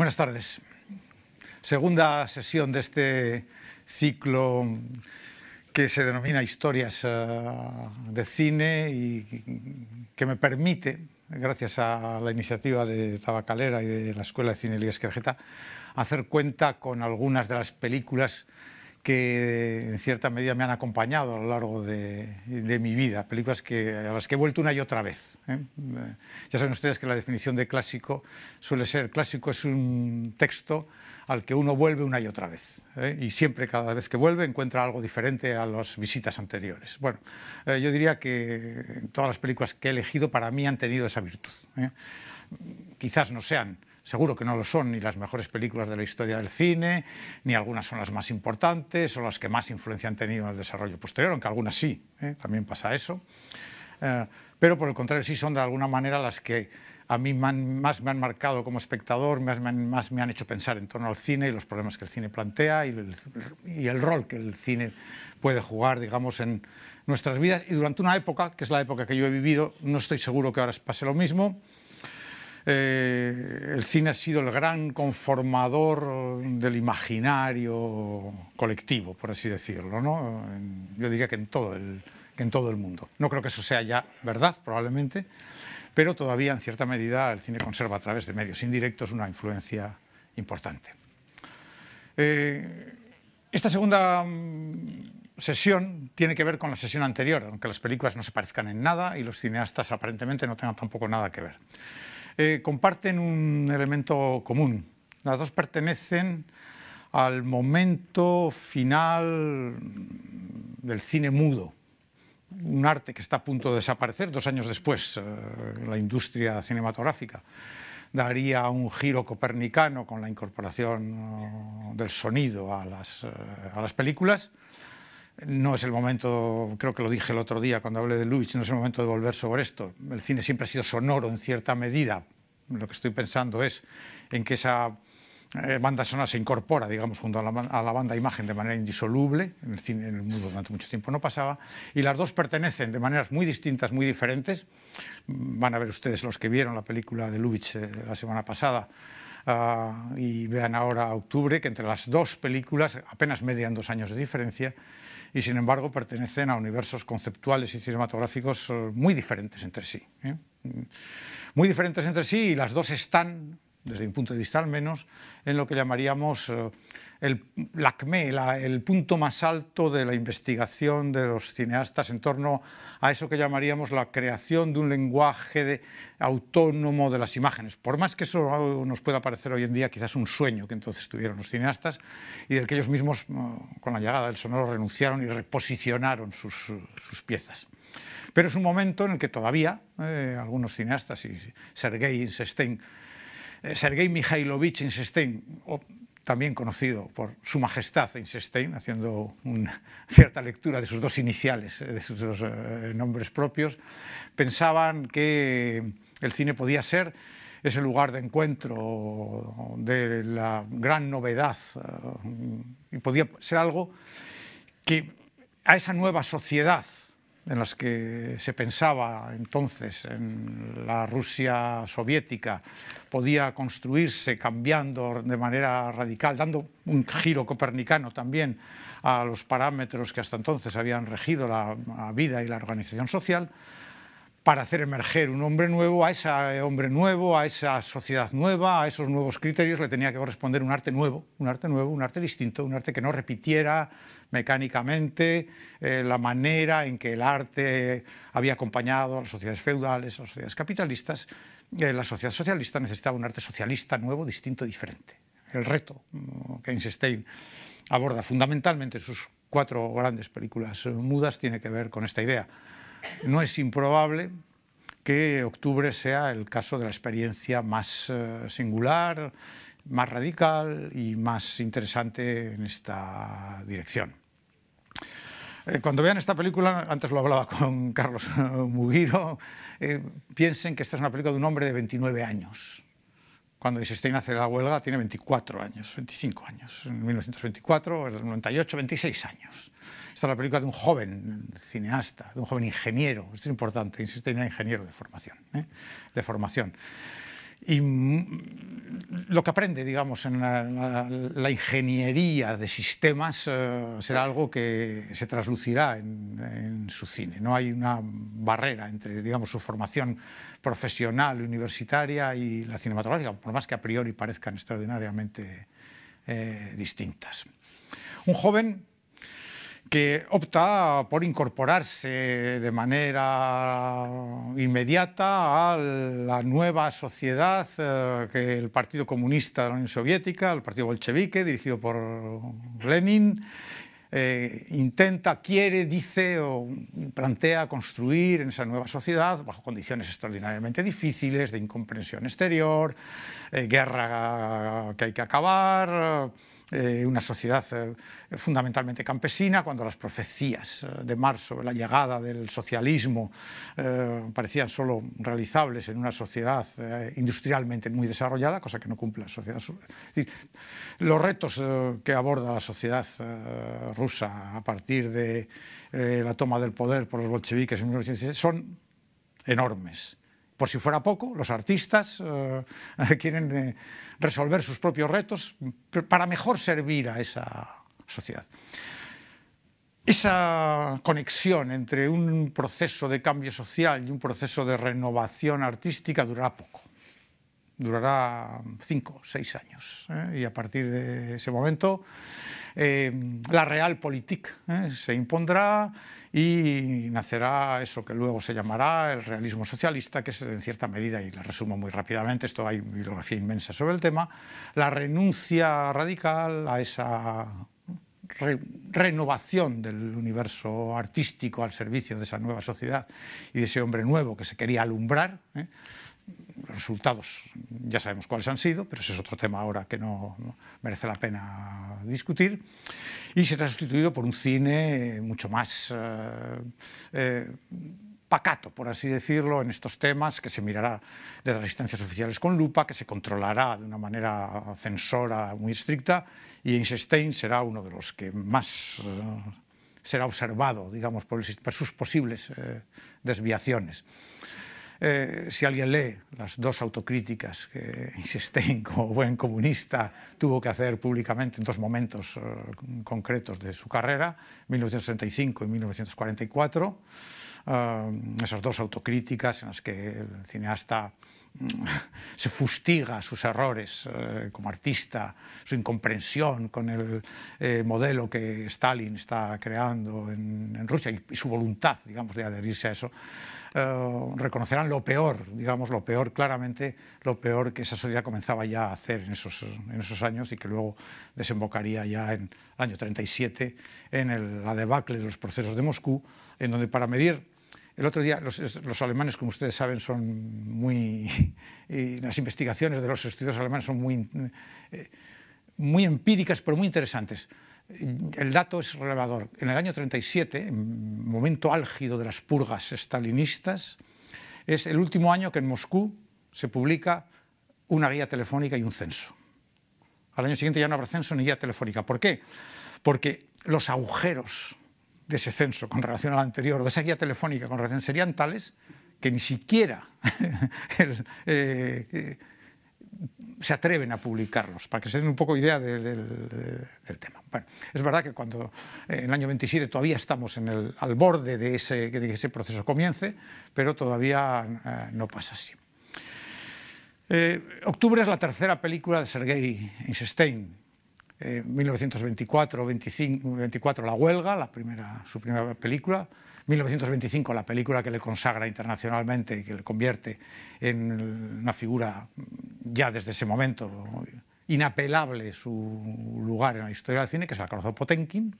Buenas tardes. Segunda sesión de este ciclo que se denomina Historias eh, de Cine y que me permite, gracias a la iniciativa de Tabacalera y de la Escuela de Cine Elías Querjeta, hacer cuenta con algunas de las películas que en cierta medida me han acompañado a lo largo de, mi vida, películas que, a las que he vuelto una y otra vez. ¿eh? Ya saben ustedes que la definición de clásico suele ser, clásico es un texto al que uno vuelve una y otra vez. ¿eh? Y siempre, cada vez que vuelve, encuentra algo diferente a las visitas anteriores. Bueno, eh, yo diría que todas las películas que he elegido para mí han tenido esa virtud. Quizás no sean Seguro que no lo son ni las mejores películas de la historia del cine, ni algunas son las más importantes o las que más influencia han tenido en el desarrollo posterior, aunque algunas sí, ¿eh? también pasa eso. Eh, pero por el contrario sí son de alguna manera las que a mí más me han marcado como espectador, más me, han, hecho pensar en torno al cine y los problemas que el cine plantea y el, y el, rol que el cine puede jugar, digamos, en nuestras vidas. Y durante una época, que es la época que yo he vivido, no estoy seguro que ahora pase lo mismo, eh, el cine ha sido el gran conformador del imaginario colectivo, por así decirlo, Yo diría que en todo el, mundo. No creo que eso sea ya verdad, probablemente, pero todavía en cierta medida el cine conserva a través de medios indirectos una influencia importante. Eh, esta segunda mm, sesión tiene que ver con la sesión anterior, aunque las películas no se parezcan en nada y los cineastas aparentemente no tengan tampoco nada que ver. Eh, comparten un elemento común. Las dos pertenecen al momento final del cine mudo, un arte que está a punto de desaparecer dos años después, eh, la industria cinematográfica daría un giro copernicano con la incorporación eh, del sonido a las películas. No es el momento, creo que lo dije el otro día cuando hablé de Lubitsch, no es el momento de volver sobre esto. El cine siempre ha sido sonoro en cierta medida. Lo que estoy pensando es en que esa eh, banda sonora se incorpora, digamos, junto a la, banda imagen de manera indisoluble, en el, en el mundo durante mucho tiempo no pasaba, y las dos pertenecen de maneras muy distintas, muy diferentes. Van a ver ustedes los que vieron la película de Lubitsch eh, la semana pasada, ah, y vean ahora octubre, que entre las dos películas apenas median dos años de diferencia, y sin embargo pertenecen a universos conceptuales y cinematográficos eh, muy diferentes entre sí. ¿eh? Muy diferentes entre sí y las dos están desde mi punto de vista al menos, en lo que llamaríamos eh, el, acme, el punto más alto de la investigación de los cineastas en torno a eso que llamaríamos la creación de un lenguaje autónomo de las imágenes. Por más que eso nos pueda parecer hoy en día quizás un sueño que entonces tuvieron los cineastas y del que ellos mismos, eh, con la llegada del sonoro, renunciaron y reposicionaron sus, piezas. Pero es un momento en el que todavía eh, algunos cineastas, y Sergei Instein. Eh, Sergei Mikhailovich Einstein, o también conocido por Su Majestad Einstein, haciendo una cierta lectura de sus dos iniciales, eh, de sus dos eh, nombres propios, pensaban que el cine podía ser ese lugar de encuentro, de la gran novedad, y podía ser algo que a esa nueva sociedad en las que se pensaba entonces en la Rusia soviética podía construirse cambiando de manera radical, dando un giro copernicano también a los parámetros que hasta entonces habían regido la, vida y la organización social, para hacer emerger un hombre nuevo, a ese hombre nuevo, a esa sociedad nueva, a esos nuevos criterios le tenía que corresponder un arte nuevo, un arte nuevo, un arte distinto, un arte que no repitiera mecánicamente eh, la manera en que el arte había acompañado a las sociedades feudales, a las sociedades capitalistas. Eh, la sociedad socialista necesitaba un arte socialista nuevo, distinto, diferente. El reto que Einstein aborda fundamentalmente en sus cuatro grandes películas mudas tiene que ver con esta idea no es improbable que octubre sea el caso de la experiencia más eh, singular, más radical y más interesante en esta dirección. Eh, cuando vean esta película, antes lo hablaba con Carlos Mugiro, eh, piensen que esta es una película de un hombre de 29 años, cuando Eisenstein hace la huelga, tiene 24 años, 25 años. En 1924, en el 98, 26 años. Esta es la película de un joven cineasta, de un joven ingeniero. Esto es importante, Eisenstein era ingeniero de formación. ¿eh? De formación. Y mm, lo que aprende, digamos, en la, ingeniería de sistemas eh, será algo que se traslucirá en, en, su cine. No hay una barrera entre, digamos, su formación profesional, universitaria y la cinematográfica, por más que a priori parezcan extraordinariamente eh, distintas. Un joven que opta por incorporarse de manera inmediata a la nueva sociedad eh, que el Partido Comunista de la Unión Soviética, el Partido Bolchevique, dirigido por Lenin, eh, intenta, quiere, dice o plantea construir en esa nueva sociedad bajo condiciones extraordinariamente difíciles de incomprensión exterior, eh, guerra que hay que acabar eh, una sociedad eh, fundamentalmente campesina, cuando las profecías eh, de marzo, la llegada del socialismo, parecían solo realizables en una sociedad industrialmente muy desarrollada, cosa que no cumple la sociedad. los retos que aborda la sociedad rusa a partir de la toma del poder por los bolcheviques en 1916 son enormes por si fuera poco, los artistas eh, quieren eh, resolver sus propios retos para mejor servir a esa sociedad. Esa conexión entre un proceso de cambio social y un proceso de renovación artística durará poco durará cinco o seis años. ¿eh? Y a partir de ese momento eh, la realpolitik ¿eh? se impondrá y nacerá eso que luego se llamará el realismo socialista, que es en cierta medida, y la resumo muy rápidamente, esto hay bibliografía inmensa sobre el tema, la renuncia radical a esa renovación del universo artístico al servicio de esa nueva sociedad y de ese hombre nuevo que se quería alumbrar. ¿eh? los resultados ya sabemos cuáles han sido, pero ese es otro tema ahora que no, merece la pena discutir, y será sustituido por un cine mucho más eh, eh, pacato, por así decirlo, en estos temas, que se mirará de las resistencias oficiales con lupa, que se controlará de una manera censora muy estricta, y Einstein será uno de los que más... Eh, será observado, digamos, por sus posibles desviaciones. Eh, si alguien lee las dos autocríticas que Einstein, como buen comunista, tuvo que hacer públicamente en dos momentos eh, concretos de su carrera, 1965 y 1944, eh, esas dos autocríticas en las que el cineasta se fustiga sus errores eh, como artista, su incomprensión con el eh, modelo que Stalin está creando en, Rusia y, su voluntad, digamos, de adherirse a eso, eh, reconocerán lo peor, digamos, lo peor, claramente lo peor que esa sociedad comenzaba ya a hacer en esos, en esos años y que luego desembocaría ya en el año 37 en el, la debacle de los procesos de Moscú, en donde para medir el otro día, los, alemanes, como ustedes saben, son muy... las investigaciones de los estudios alemanes son muy, eh, muy empíricas, pero muy interesantes. El dato es relevador. En el año 37, momento álgido de las purgas stalinistas, es el último año que en Moscú se publica una guía telefónica y un censo. Al año siguiente ya no habrá censo ni guía telefónica. ¿Por qué? Porque los agujeros de ese censo con relación al anterior, de esa guía telefónica con relación, serían tales que ni siquiera eh, se atreven a publicarlos, para que se den un poco idea del, tema. Bueno, es verdad que cuando eh, en el año 27 todavía estamos en el, al borde de, ese, que ese proceso comience, pero todavía eh, no pasa así. Octubre es la tercera película de Sergei Einstein, 1924 25, 24 La Huelga, la primera, su primera película, 1925 la película que le consagra internacionalmente y que le convierte en una figura ya desde ese momento inapelable su lugar en la historia del cine, que es el conoció Potenkin,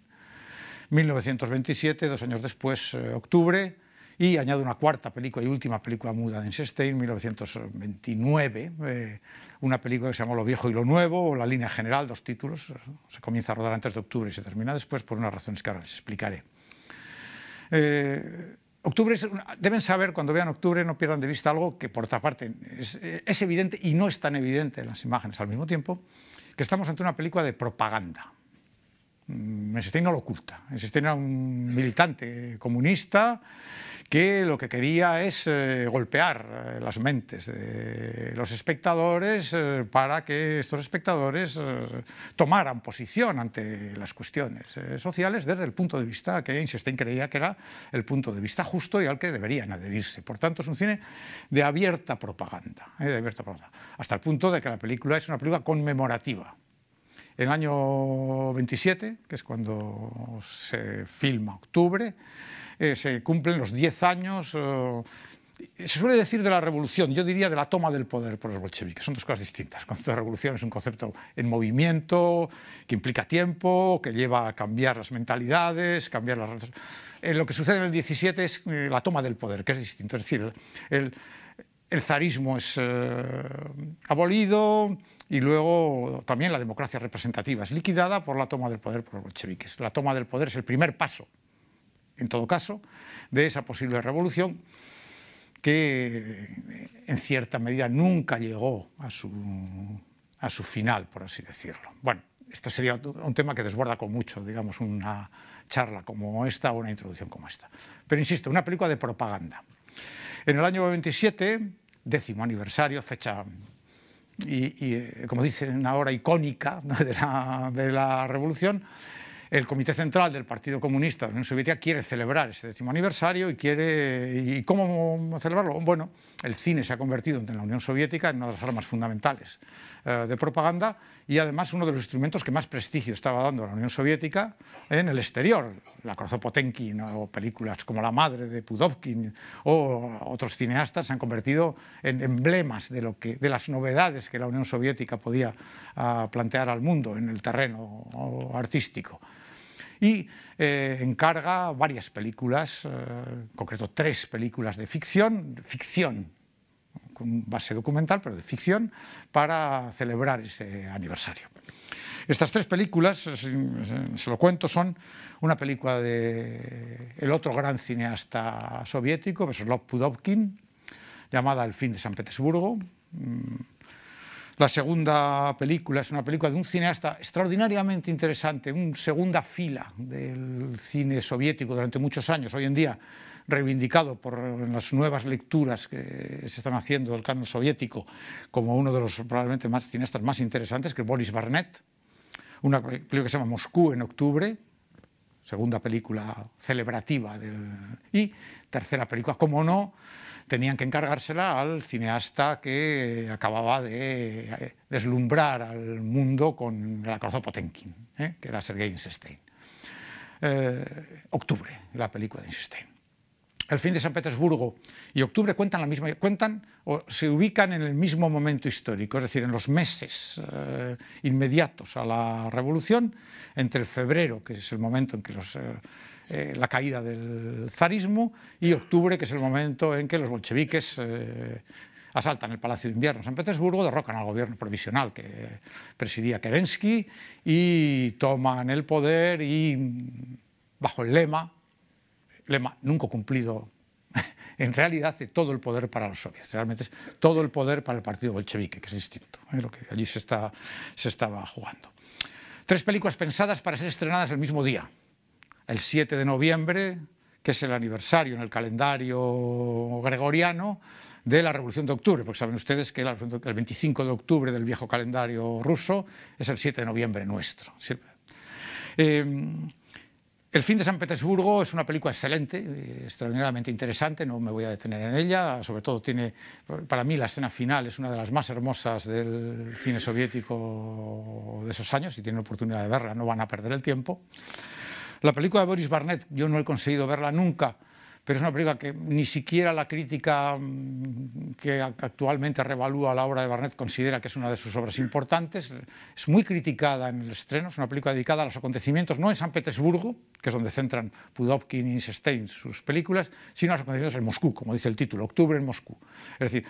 1927, dos años después, eh, octubre, y añade una cuarta película y última película muda de Einstein, 1929, una película que se llama Lo Viejo y Lo Nuevo, o La Línea General, dos títulos. Se comienza a rodar antes de octubre y se termina después por unas razones que ahora les explicaré. Eh, octubre deben saber, cuando vean octubre, no pierdan de vista algo que por otra parte es evidente y no es tan evidente en las imágenes al mismo tiempo, que estamos ante una película de propaganda Mm, Einstein no lo oculta. Einstein era un militante comunista que lo que quería es eh, golpear eh, las mentes de los espectadores eh, para que estos espectadores tomaran posición ante las cuestiones sociales desde el punto de vista que Einstein creía que era el punto de vista justo y al que deberían adherirse. Por tanto, es un cine de abierta propaganda, de abierta propaganda hasta el punto de que la película es una película conmemorativa el año 27, que es cuando se filma octubre, eh, se cumplen los 10 años, eh, se suele decir de la revolución, yo diría de la toma del poder por los bolcheviques, son dos cosas distintas. El concepto de revolución es un concepto en movimiento, que implica tiempo, que lleva a cambiar las mentalidades, cambiar las... Eh, lo que sucede en el 17 es eh, la toma del poder, que es distinto, es decir, el zarismo es abolido, y luego también la democracia representativa es liquidada por la toma del poder por los bolcheviques. La toma del poder es el primer paso, en todo caso, de esa posible revolución que en cierta medida nunca llegó a su, final, por así decirlo. Bueno, este sería un tema que desborda con mucho, digamos, una charla como esta o una introducción como esta. Pero insisto, una película de propaganda. En el año 97, décimo aniversario, fecha y, eh, como dicen, ahora, hora icónica de la, de la revolución, el Comité Central del Partido Comunista de la Unión Soviética quiere celebrar ese décimo aniversario y quiere... ¿Y cómo celebrarlo? Bueno, el cine se ha convertido en la Unión Soviética en una de las armas fundamentales eh, de propaganda y además uno de los instrumentos que más prestigio estaba dando a la Unión Soviética en el exterior. La cruzó o películas como La Madre de Pudovkin o otros cineastas se han convertido en emblemas de, lo que, de las novedades que la Unión Soviética podía ah, plantear al mundo en el terreno artístico. Y eh, encarga varias películas, eh, en concreto tres películas de ficción, ficción con base documental, pero de ficción, para celebrar ese aniversario. Estas tres películas, eh, eh, se lo cuento, son una película de el otro gran cineasta soviético, Veslov Pudovkin, llamada El fin de San Petersburgo. Mm. La segunda película es una película de un cineasta extraordinariamente interesante, un segunda fila del cine soviético durante muchos años. Hoy en día reivindicado por las nuevas lecturas que se están haciendo del canon soviético como uno de los probablemente más cineastas más interesantes, que es Boris Barnett, una película que se llama Moscú en octubre, segunda película celebrativa del, y tercera película, como no, tenían que encargársela al cineasta que acababa de eh, deslumbrar al mundo con la coraza Potenkin, eh, que era Sergei Eisenstein. Eh, octubre, la película de Eisenstein el fin de San Petersburgo y octubre cuentan la misma cuentan o se ubican en el mismo momento histórico, es decir, en los meses eh, inmediatos a la revolución, entre febrero, que es el momento en que eh, eh, la caída del zarismo, y octubre, que es el momento en que los bolcheviques asaltan el Palacio de Invierno San Petersburgo, derrocan al gobierno provisional que presidía Kerensky y toman el poder y bajo el lema lema nunca cumplido en realidad de todo el poder para los soviets, realmente es todo el poder para el partido bolchevique, que es distinto, ¿eh? lo que allí se, estaba jugando. Tres películas pensadas para ser estrenadas el mismo día, el 7 de noviembre, que es el aniversario en el calendario gregoriano de la Revolución de Octubre, porque saben ustedes que el 25 de octubre del viejo calendario ruso es el 7 de noviembre nuestro. Eh, el fin de San Petersburgo es una película excelente, eh, extraordinariamente interesante, no me voy a detener en ella, sobre todo tiene, para mí la escena final es una de las más hermosas del cine soviético de esos años, si tienen oportunidad de verla no van a perder el tiempo. La película de Boris Barnett yo no he conseguido verla nunca, pero es una película que ni siquiera la crítica mm, que actualmente revalúa la obra de Barnett considera que es una de sus obras importantes. Es muy criticada en el estreno, es una película dedicada a los acontecimientos no en San Petersburgo, que es donde centran Pudovkin y Stain sus películas, sino a los acontecimientos en Moscú, como dice el título, Octubre en Moscú. Es decir,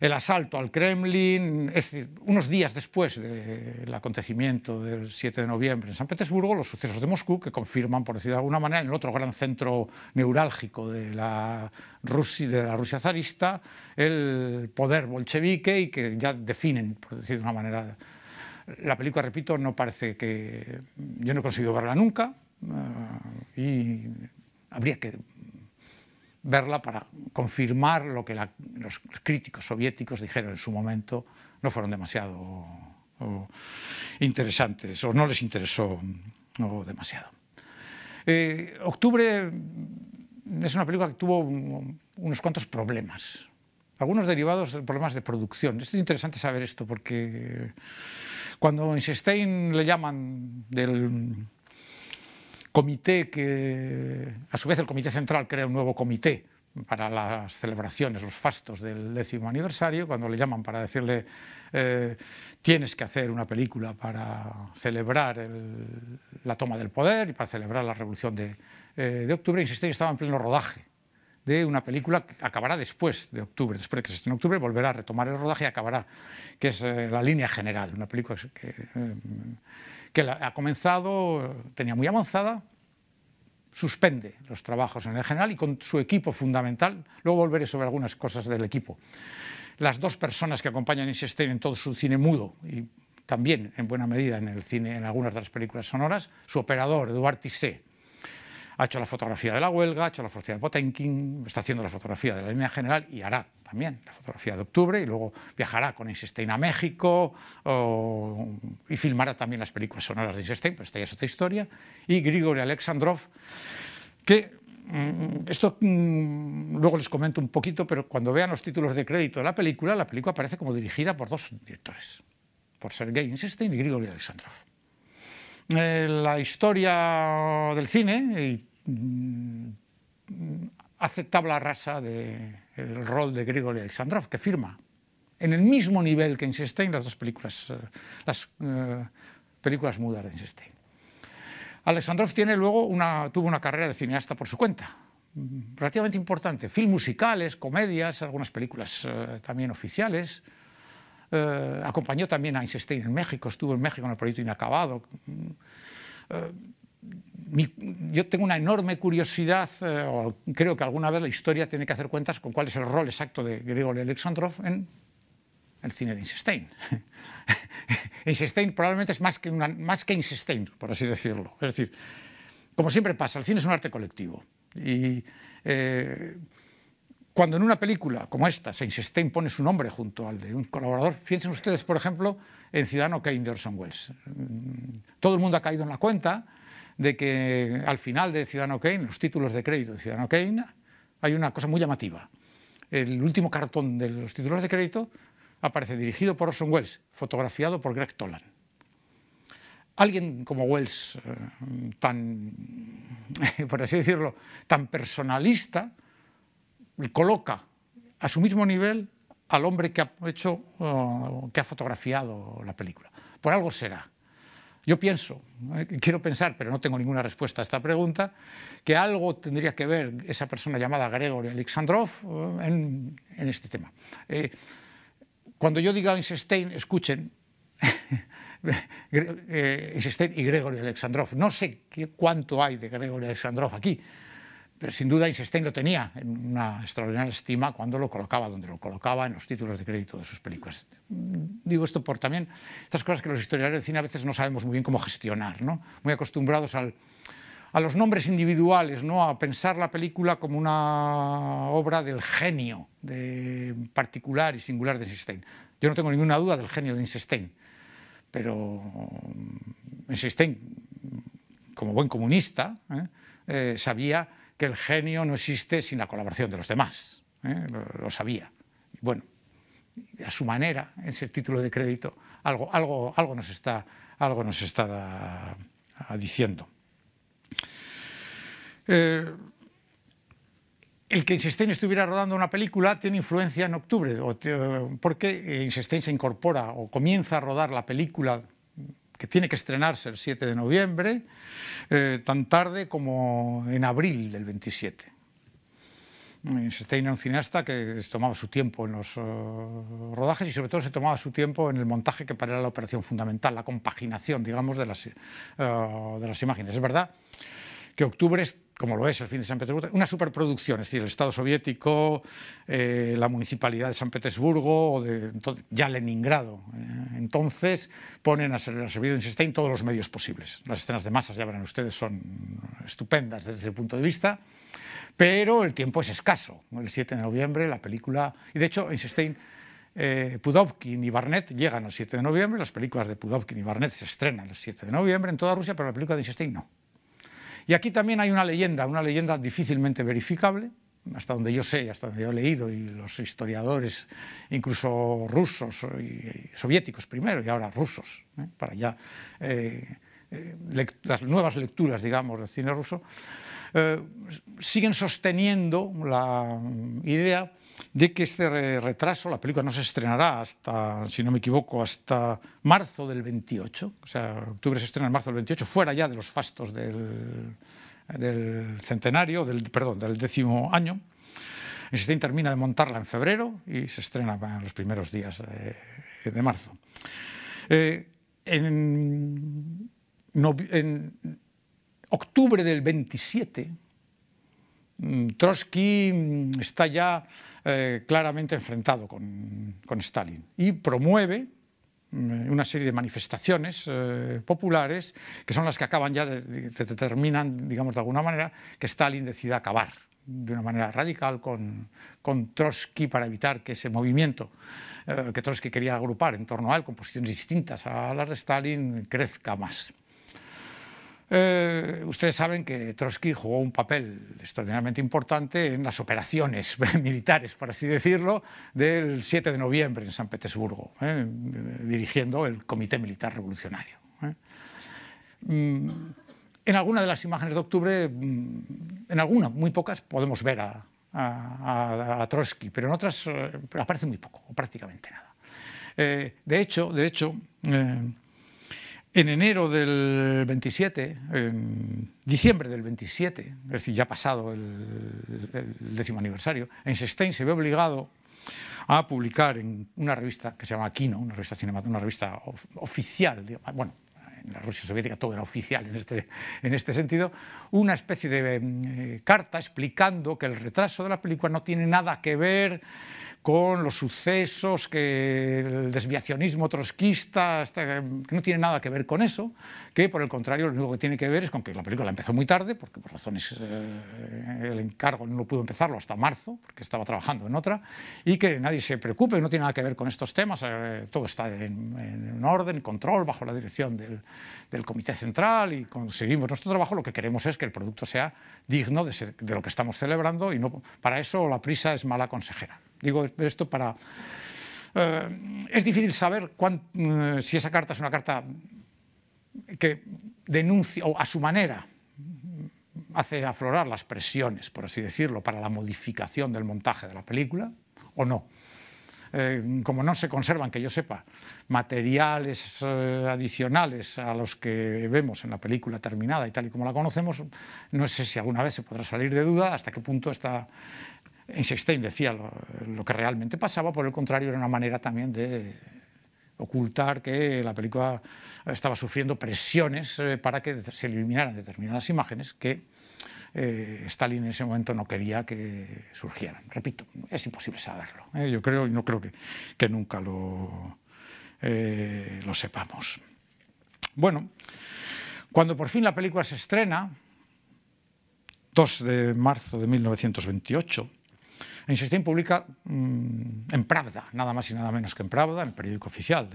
el asalto al Kremlin, es decir, unos días después del acontecimiento del 7 de noviembre en San Petersburgo, los sucesos de Moscú, que confirman, por decir de alguna manera, en el otro gran centro neurálgico de la Rusia, de la Rusia zarista, el poder bolchevique y que ya definen, por decir de una manera, la película, repito, no parece que... Yo no he conseguido verla nunca eh, y habría que verla para confirmar lo que los críticos soviéticos dijeron en su momento, no fueron demasiado interesantes o no les interesó demasiado. Eh, octubre es una película que tuvo unos cuantos problemas, algunos derivados de problemas de producción. Es interesante saber esto porque cuando en Einstein le llaman del comité que, a su vez, el Comité Central crea un nuevo comité para las celebraciones, los fastos del décimo aniversario, cuando le llaman para decirle eh, tienes que hacer una película para celebrar la toma del poder y para celebrar la revolución de, eh, octubre, insiste, estaba en pleno rodaje de una película que acabará después de octubre. Después de que se esté en octubre, volverá a retomar el rodaje y acabará, que es eh, la línea general. Una película que, eh, ha comenzado, tenía muy avanzada, suspende los trabajos en el general y con su equipo fundamental. Luego volveré sobre algunas cosas del equipo. Las dos personas que acompañan a estén en todo su cine mudo y también en buena medida en el cine, en algunas de las películas sonoras, su operador, Eduard Tissé, ha hecho la fotografía de la huelga, ha hecho la fotografía de Potenkin, está haciendo la fotografía de la línea general y hará también la fotografía de octubre y luego viajará con Einstein a México y filmará también las películas sonoras de Einstein, pero esta ya es otra historia. Y Grigori Alexandrov, que mm, esto mm, luego les comento un poquito, pero cuando vean los títulos de crédito de la película, la película aparece como dirigida por dos directores, por Sergei Einstein y Grigori Alexandrov. Eh, la historia del cine y hace mm, tabla rasa del rol de Grigori Alexandrov, que firma. En el mismo nivel que Einstein, las dos películas, eh, las eh, películas mudas de Einstein. Alexandrov tiene luego una, tuvo una carrera de cineasta por su cuenta, mm, relativamente importante. Film musicales, comedias, algunas películas eh, también oficiales. acompañó también a Einstein en México, estuvo en México en el proyecto Inacabado. Mm, yo tengo una enorme curiosidad, eh, o creo que alguna vez la historia tiene que hacer cuentas con cuál es el rol exacto de Grigori Alexandrov en el cine de Einstein. Einstein probablemente es más que, más que Einstein, por así decirlo. Es decir, como siempre pasa, el cine es un arte colectivo. Y eh, cuando en una película como esta Einstein pone su nombre junto al de un colaborador, piensen ustedes, por ejemplo, en Ciudadano Kane de Orson Welles. Mm, todo el mundo ha caído en la cuenta de que al final de Ciudadano Kane, los títulos de crédito de Ciudadano Kane, hay una cosa muy llamativa. El último cartón de los títulos de crédito aparece dirigido por Orson Welles, fotografiado por Greg Tolan. Alguien como Welles, eh, tan, por así decirlo, tan personalista, coloca a su mismo nivel al hombre que ha hecho, que ha fotografiado la película. Por algo será. Yo pienso, eh, quiero pensar, pero no tengo ninguna respuesta a esta pregunta, que algo tendría que ver esa persona llamada Gregory Alexandrov eh, en, este tema. Eh, cuando yo diga Einstein, escuchen, Einstein y Gregory Alexandrov. No sé qué, cuánto hay de Gregory Alexandrov aquí, pero sin duda Eisenstein lo tenía en una extraordinaria estima cuando lo colocaba donde lo colocaba en los títulos de crédito de sus películas. Digo esto por también estas cosas que los historiadores de cine a veces no sabemos muy bien cómo gestionar, ¿no? muy acostumbrados al, a los nombres individuales, ¿no? a pensar la película como una obra del genio de particular y singular de Eisenstein. Yo no tengo ninguna duda del genio de Eisenstein, pero mm, Eisenstein, como buen comunista, ¿eh? Eh, sabía que el genio no existe sin la colaboración de los demás. ¿eh? Lo, sabía. Bueno, a su manera, en ese título de crédito, algo, algo, algo nos está, algo nos está ah, diciendo. Eh, el que Insisten estuviera rodando una película tiene influencia en octubre, porque Insisten se incorpora o comienza a rodar la película que tiene que estrenarse el 7 de noviembre, eh, tan tarde como en abril del 27. Steiner era un cineasta que tomaba su tiempo en los eh, rodajes y sobre todo se tomaba su tiempo en el montaje que para él era la operación fundamental, la compaginación, digamos, de las, eh, de las imágenes. Es verdad que octubre es, como lo es el fin de San Petersburgo, una superproducción, es decir, el Estado soviético, eh, la municipalidad de San Petersburgo o ya Leningrado. Eh, entonces ponen a, ser, a todos los medios posibles. Las escenas de masas, ya verán ustedes, son estupendas desde ese punto de vista, pero el tiempo es escaso. El 7 de noviembre la película, y de hecho Einstein... Eh, Pudovkin y Barnett llegan el 7 de noviembre, las películas de Pudovkin y Barnett se estrenan el 7 de noviembre en toda Rusia, pero la película de Einstein no. Y aquí también hay una leyenda, una leyenda difícilmente verificable, hasta donde yo sé, hasta donde yo he leído, y los historiadores, incluso rusos y, soviéticos primero y ahora rusos, ¿eh? para ya eh, eh, las nuevas lecturas, digamos, del cine ruso, siguen sosteniendo la mm, idea de que este retraso, la película no se estrenará hasta, si no me equivoco, hasta marzo del 28, o sea, octubre se estrena en marzo del 28, fuera ya de los fastos del, centenario, del, perdón, del décimo año. sistema termina de montarla en febrero y se estrena en los primeros días de, marzo. Eh, en, en octubre del 27, mm, Trotsky mm, está ya eh, claramente enfrentado con, Stalin y promueve mm, una serie de manifestaciones eh, populares que son las que acaban ya, de, determinan, digamos de alguna manera, que Stalin decida acabar de una manera radical con, Trotsky para evitar que ese movimiento eh, que Trotsky quería agrupar en torno a él, con posiciones distintas a las de Stalin, crezca más. Eh, ustedes saben que Trotsky jugó un papel extraordinariamente importante en las operaciones militares, por así decirlo, del 7 de noviembre en San Petersburgo, eh, dirigiendo el Comité Militar Revolucionario. Eh. Mm, en alguna de las imágenes de octubre, mm, en algunas muy pocas, podemos ver a, a Trotsky, pero en otras aparece muy poco, o prácticamente nada. de hecho, de hecho en enero del 27, en diciembre del 27, es decir, ya pasado el, décimo aniversario, Einstein se ve obligado a publicar en una revista que se llama Aquino, una revista cinematográfica, una revista oficial, bueno, en la Rusia soviética todo era oficial en este, en este sentido, una especie de mm, eh, carta explicando que el retraso de la película no tiene nada que ver con los sucesos, que el desviacionismo trotskista, que no tiene nada que ver con eso, que por el contrario lo único que tiene que ver es con que la película empezó muy tarde, porque por razones eh, el encargo no pudo empezarlo hasta marzo, porque estaba trabajando en otra, y que nadie se preocupe, no tiene nada que ver con estos temas, eh, todo está en, en, orden, control, bajo la dirección del, Comité Central y conseguimos nuestro trabajo, lo que queremos es que el producto sea digno de, de lo que estamos celebrando y no, para eso la prisa es mala consejera. Digo esto para... Eh, es difícil saber eh, si esa carta es una carta que denuncia, o a su manera, hace aflorar las presiones, por así decirlo, para la modificación del montaje de la película, o no. Eh, como no se conservan, que yo sepa, materiales adicionales a los que vemos en la película terminada y tal y como la conocemos, no sé si alguna vez se podrá salir de duda hasta qué punto está. Einstein decía lo, que realmente pasaba, por el contrario, era una manera también de ocultar que la película estaba sufriendo presiones eh, para que se eliminaran determinadas imágenes que eh, Stalin en ese momento no quería que surgieran. Repito, es imposible saberlo. ¿eh? Yo creo y no creo que, nunca lo, lo sepamos. Bueno, cuando por fin la película se estrena, 2 de marzo de 1928, en publica mm, en Pravda, nada más y nada menos que en Pravda, en el periódico oficial,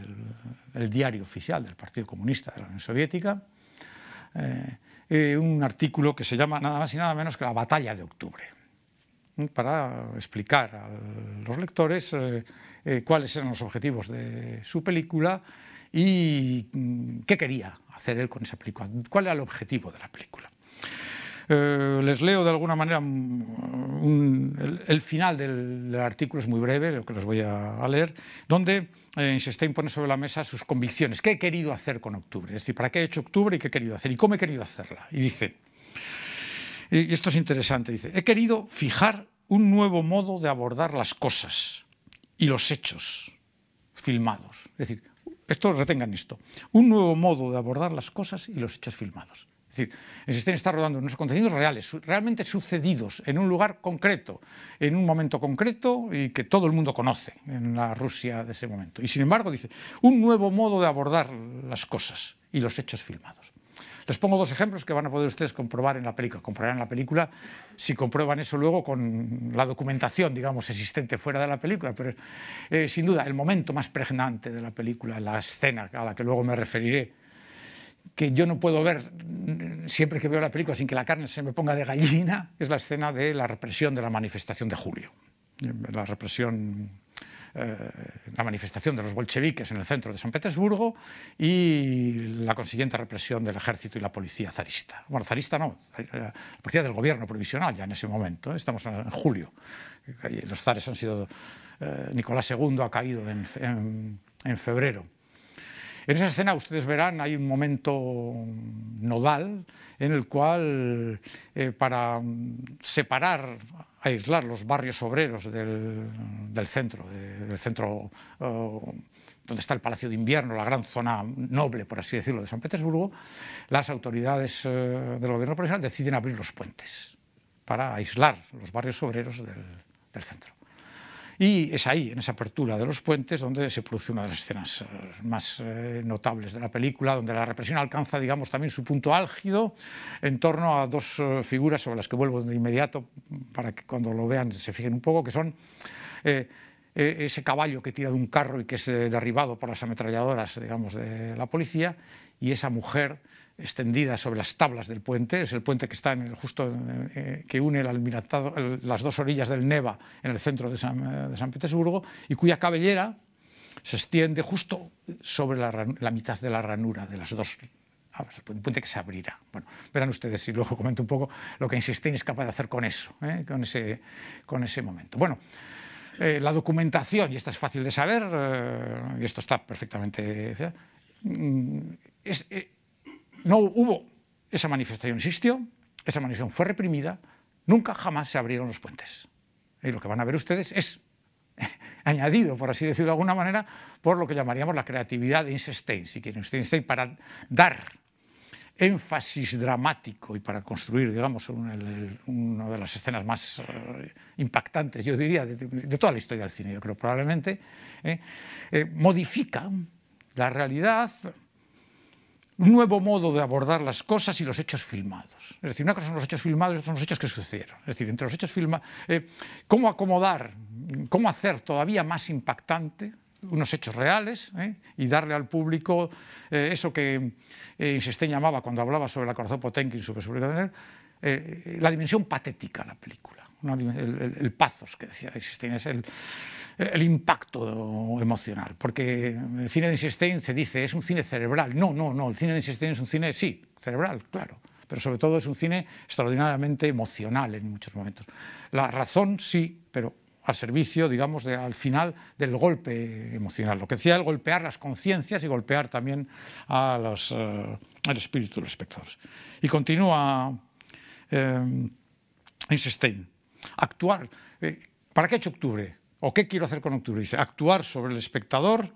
el diario oficial del Partido Comunista de la Unión Soviética, eh, un artículo que se llama nada más y nada menos que La Batalla de Octubre, para explicar a los lectores eh, eh, cuáles eran los objetivos de su película y mm, qué quería hacer él con esa película, cuál era el objetivo de la película. Eh, les leo de alguna manera mm, el, final del, artículo, es muy breve, lo que les voy a, leer, donde se eh, Einstein pone sobre la mesa sus convicciones. ¿Qué he querido hacer con octubre? Es decir, ¿para qué he hecho octubre y qué he querido hacer? ¿Y cómo he querido hacerla? Y dice, y esto es interesante, dice, he querido fijar un nuevo modo de abordar las cosas y los hechos filmados. Es decir, esto retengan esto, un nuevo modo de abordar las cosas y los hechos filmados. Es decir, se está rodando unos acontecimientos reales, realmente sucedidos en un lugar concreto, en un momento concreto y que todo el mundo conoce en la Rusia de ese momento. Y sin embargo, dice, un nuevo modo de abordar las cosas y los hechos filmados. Les pongo dos ejemplos que van a poder ustedes comprobar en la película. Comprobarán la película si comprueban eso luego con la documentación, digamos, existente fuera de la película. Pero eh, sin duda, el momento más pregnante de la película, la escena a la que luego me referiré, que yo no puedo ver mm, siempre que veo la película sin que la carne se me ponga de gallina, es la escena de la represión de la manifestación de julio. La represión, eh, la manifestación de los bolcheviques en el centro de San Petersburgo y la consiguiente represión del ejército y la policía zarista. Bueno, zarista no, eh, la policía del gobierno provisional ya en ese momento, ¿eh? estamos en julio. Los zares han sido. Nicolás II ha caído en febrero en esa escena ustedes verán, hay un momento nodal en el cual eh, para mm, separar, aislar los barrios obreros del, centro, del centro eh, donde está el Palacio de Invierno, la gran zona noble, por así decirlo, de San Petersburgo, las autoridades eh, del gobierno provincial deciden abrir los puentes para aislar los barrios obreros del centro. Y es ahí, en esa apertura de los puentes, donde se produce una de las escenas eh, más eh, notables de la película, donde la represión alcanza, digamos, también su punto álgido en torno a dos eh, figuras sobre las que vuelvo de inmediato para que cuando lo vean se fijen un poco, que son... ese caballo que tira de un carro y que es derribado por las ametralladoras, digamos, de la policía, y esa mujer extendida sobre las tablas del puente, es el puente que está en justo eh, que une las dos orillas del Neva en el centro eh, de San, Petersburgo y cuya cabellera se extiende justo sobre la, mitad de la ranura de las dos ah, un pues, puente que se abrirá. Bueno, verán ustedes si luego comento un poco lo que Einstein es capaz de hacer con eso, eh, con, ese, con ese momento. Bueno, la documentación, y esta es fácil de saber, y esto está perfectamente... Es, no hubo, esa manifestación existió, esa manifestación fue reprimida, nunca jamás se abrieron los puentes. Y lo que van a ver ustedes es añadido, por así decirlo de alguna manera, por lo que llamaríamos la creatividad de Einstein, si quieren, para dar énfasis dramático y para construir, digamos, una, de las escenas más eh, impactantes, yo diría, de, toda la historia del cine, yo creo probablemente, ¿eh? Eh, modifica la realidad un nuevo modo de abordar las cosas y los hechos filmados. Es decir, una cosa son los hechos filmados y son los hechos que sucedieron. Es decir, entre los hechos filmados, eh, cómo acomodar, cómo hacer todavía más impactante unos hechos reales eh, y darle al público eh, eso que Einstein llamaba cuando hablaba sobre la corazón potente y su tener la dimensión patética de la película el, pazos que decía Einstein, es el, impacto emocional. Porque el cine de Einstein se dice, es un cine cerebral. No, no, no, el cine de Einstein es un cine, sí, cerebral, claro. Pero sobre todo es un cine extraordinariamente emocional en muchos momentos. La razón sí, pero al servicio, digamos, al final del golpe emocional. Lo que decía el golpear las conciencias y golpear también a los, eh, al espíritu de los espectadores. Y continúa eh, actuar. Eh, ¿Para qué he hecho octubre? ¿O qué quiero hacer con octubre? Dice, actuar sobre el espectador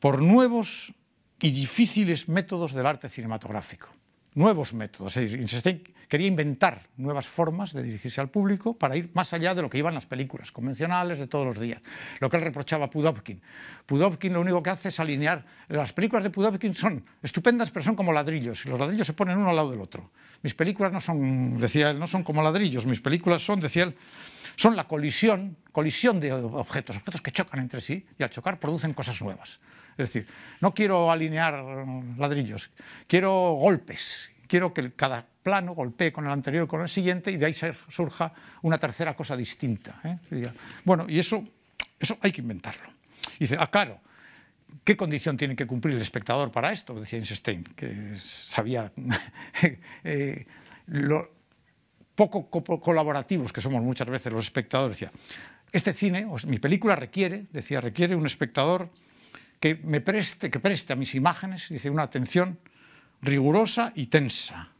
por nuevos y difíciles métodos del arte cinematográfico. Nuevos métodos. Es decir, quería inventar nuevas formas de dirigirse al público para ir más allá de lo que iban las películas convencionales de todos los días, lo que él reprochaba a Pudovkin. Pudovkin lo único que hace es alinear, las películas de Pudovkin son estupendas pero son como ladrillos y los ladrillos se ponen uno al lado del otro. Mis películas no son, decía él, no son como ladrillos, mis películas son, decía él, son la colisión, colisión de objetos, objetos que chocan entre sí y al chocar producen cosas nuevas. Es decir, no quiero alinear ladrillos, quiero golpes, quiero que cada plano, golpee con el anterior y con el siguiente y de ahí surja una tercera cosa distinta. ¿eh? Bueno, y eso, eso hay que inventarlo. dice, ah, claro, ¿qué condición tiene que cumplir el espectador para esto? Decía Einstein, que sabía eh, lo poco colaborativos que somos muchas veces los espectadores. Decía, este cine, mi película requiere, decía, requiere un espectador que me preste, que preste a mis imágenes, dice, una atención rigurosa y tensa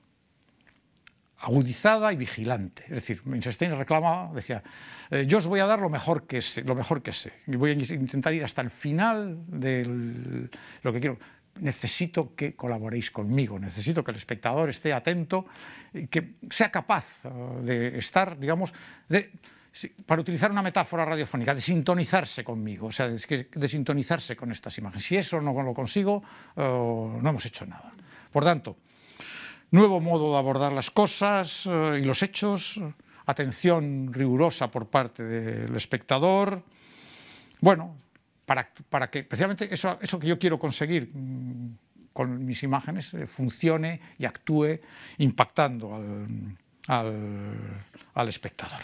agudizada y vigilante. Es decir, Einstein reclamaba, decía, eh, yo os voy a dar lo mejor que sé, lo mejor que sé, y voy a intentar ir hasta el final de lo que quiero. Necesito que colaboréis conmigo, necesito que el espectador esté atento, y eh, que sea capaz eh, de estar, digamos, para utilizar una metáfora radiofónica, de sintonizarse conmigo, o sea, de sintonizarse con estas imágenes. Si eso no lo consigo, no hemos hecho nada. Por tanto, nuevo modo de abordar las cosas eh, y los hechos, atención rigurosa por parte del espectador. Bueno, para, para que precisamente eso, eso que yo quiero conseguir mm, con mis imágenes eh, funcione y actúe impactando al, espectador.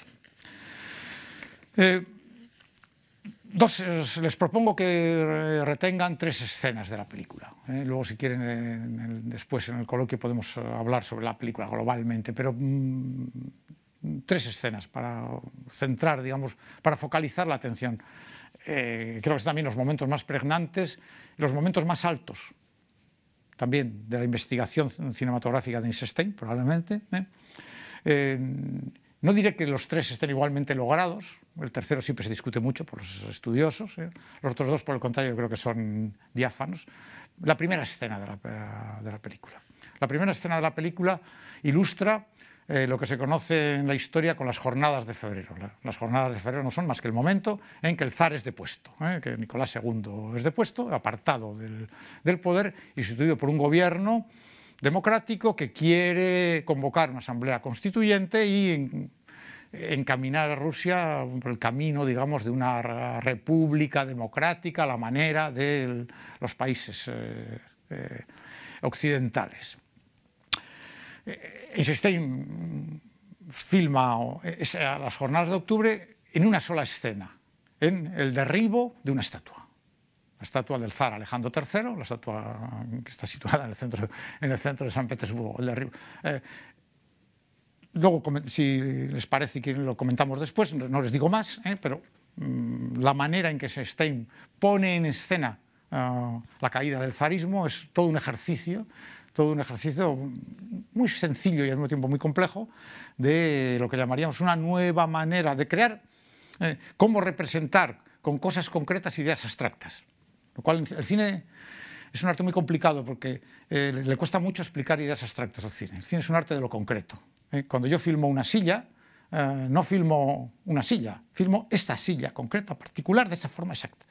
Eh, eh, les propongo que retengan tres escenas de la película. Eh. Luego, si quieren, después en el coloquio podemos eh, hablar sobre la película globalmente, pero mm, tres escenas para centrar, digamos, para focalizar la atención. creo que son también los momentos más pregnantes, los momentos más altos también de la investigación cinematográfica de Einstein, probablemente. No diré que los tres estén igualmente logrados, el tercero siempre se discute mucho por los estudiosos, ¿eh? los otros dos, por el contrario, creo que son diáfanos. La primera escena de la, película. La primera escena de la película ilustra eh, lo que se conoce en la historia con las jornadas de febrero. Las jornadas de febrero no son más que el momento en que el zar es depuesto, ¿eh? que Nicolás II es depuesto, apartado del, poder instituido por un gobierno democrático que quiere convocar una asamblea constituyente y encaminar a Rusia por el camino, digamos, de una república democrática a la manera de los países eh, eh, occidentales. Eh, Einstein filma eh, las jornadas de octubre en una sola escena, en el derribo de una estatua la estatua del zar Alejandro III, la estatua que está situada en el centro, de San Petersburgo, el de eh, luego, si les parece que lo comentamos después, no les digo más, eh, pero mm, la manera en que Stein pone en escena ah, la caída del zarismo es todo un ejercicio todo un ejercicio muy sencillo y al mismo tiempo muy complejo de lo que llamaríamos una nueva manera de crear, eh, cómo representar con cosas concretas ideas abstractas. Lo cual el cine es un arte muy complicado porque eh, le cuesta mucho explicar ideas abstractas al cine. El cine es un arte de lo concreto. ¿eh? Cuando yo filmo una silla, eh, no filmo una silla, filmo esta silla concreta, particular, de esa forma exacta.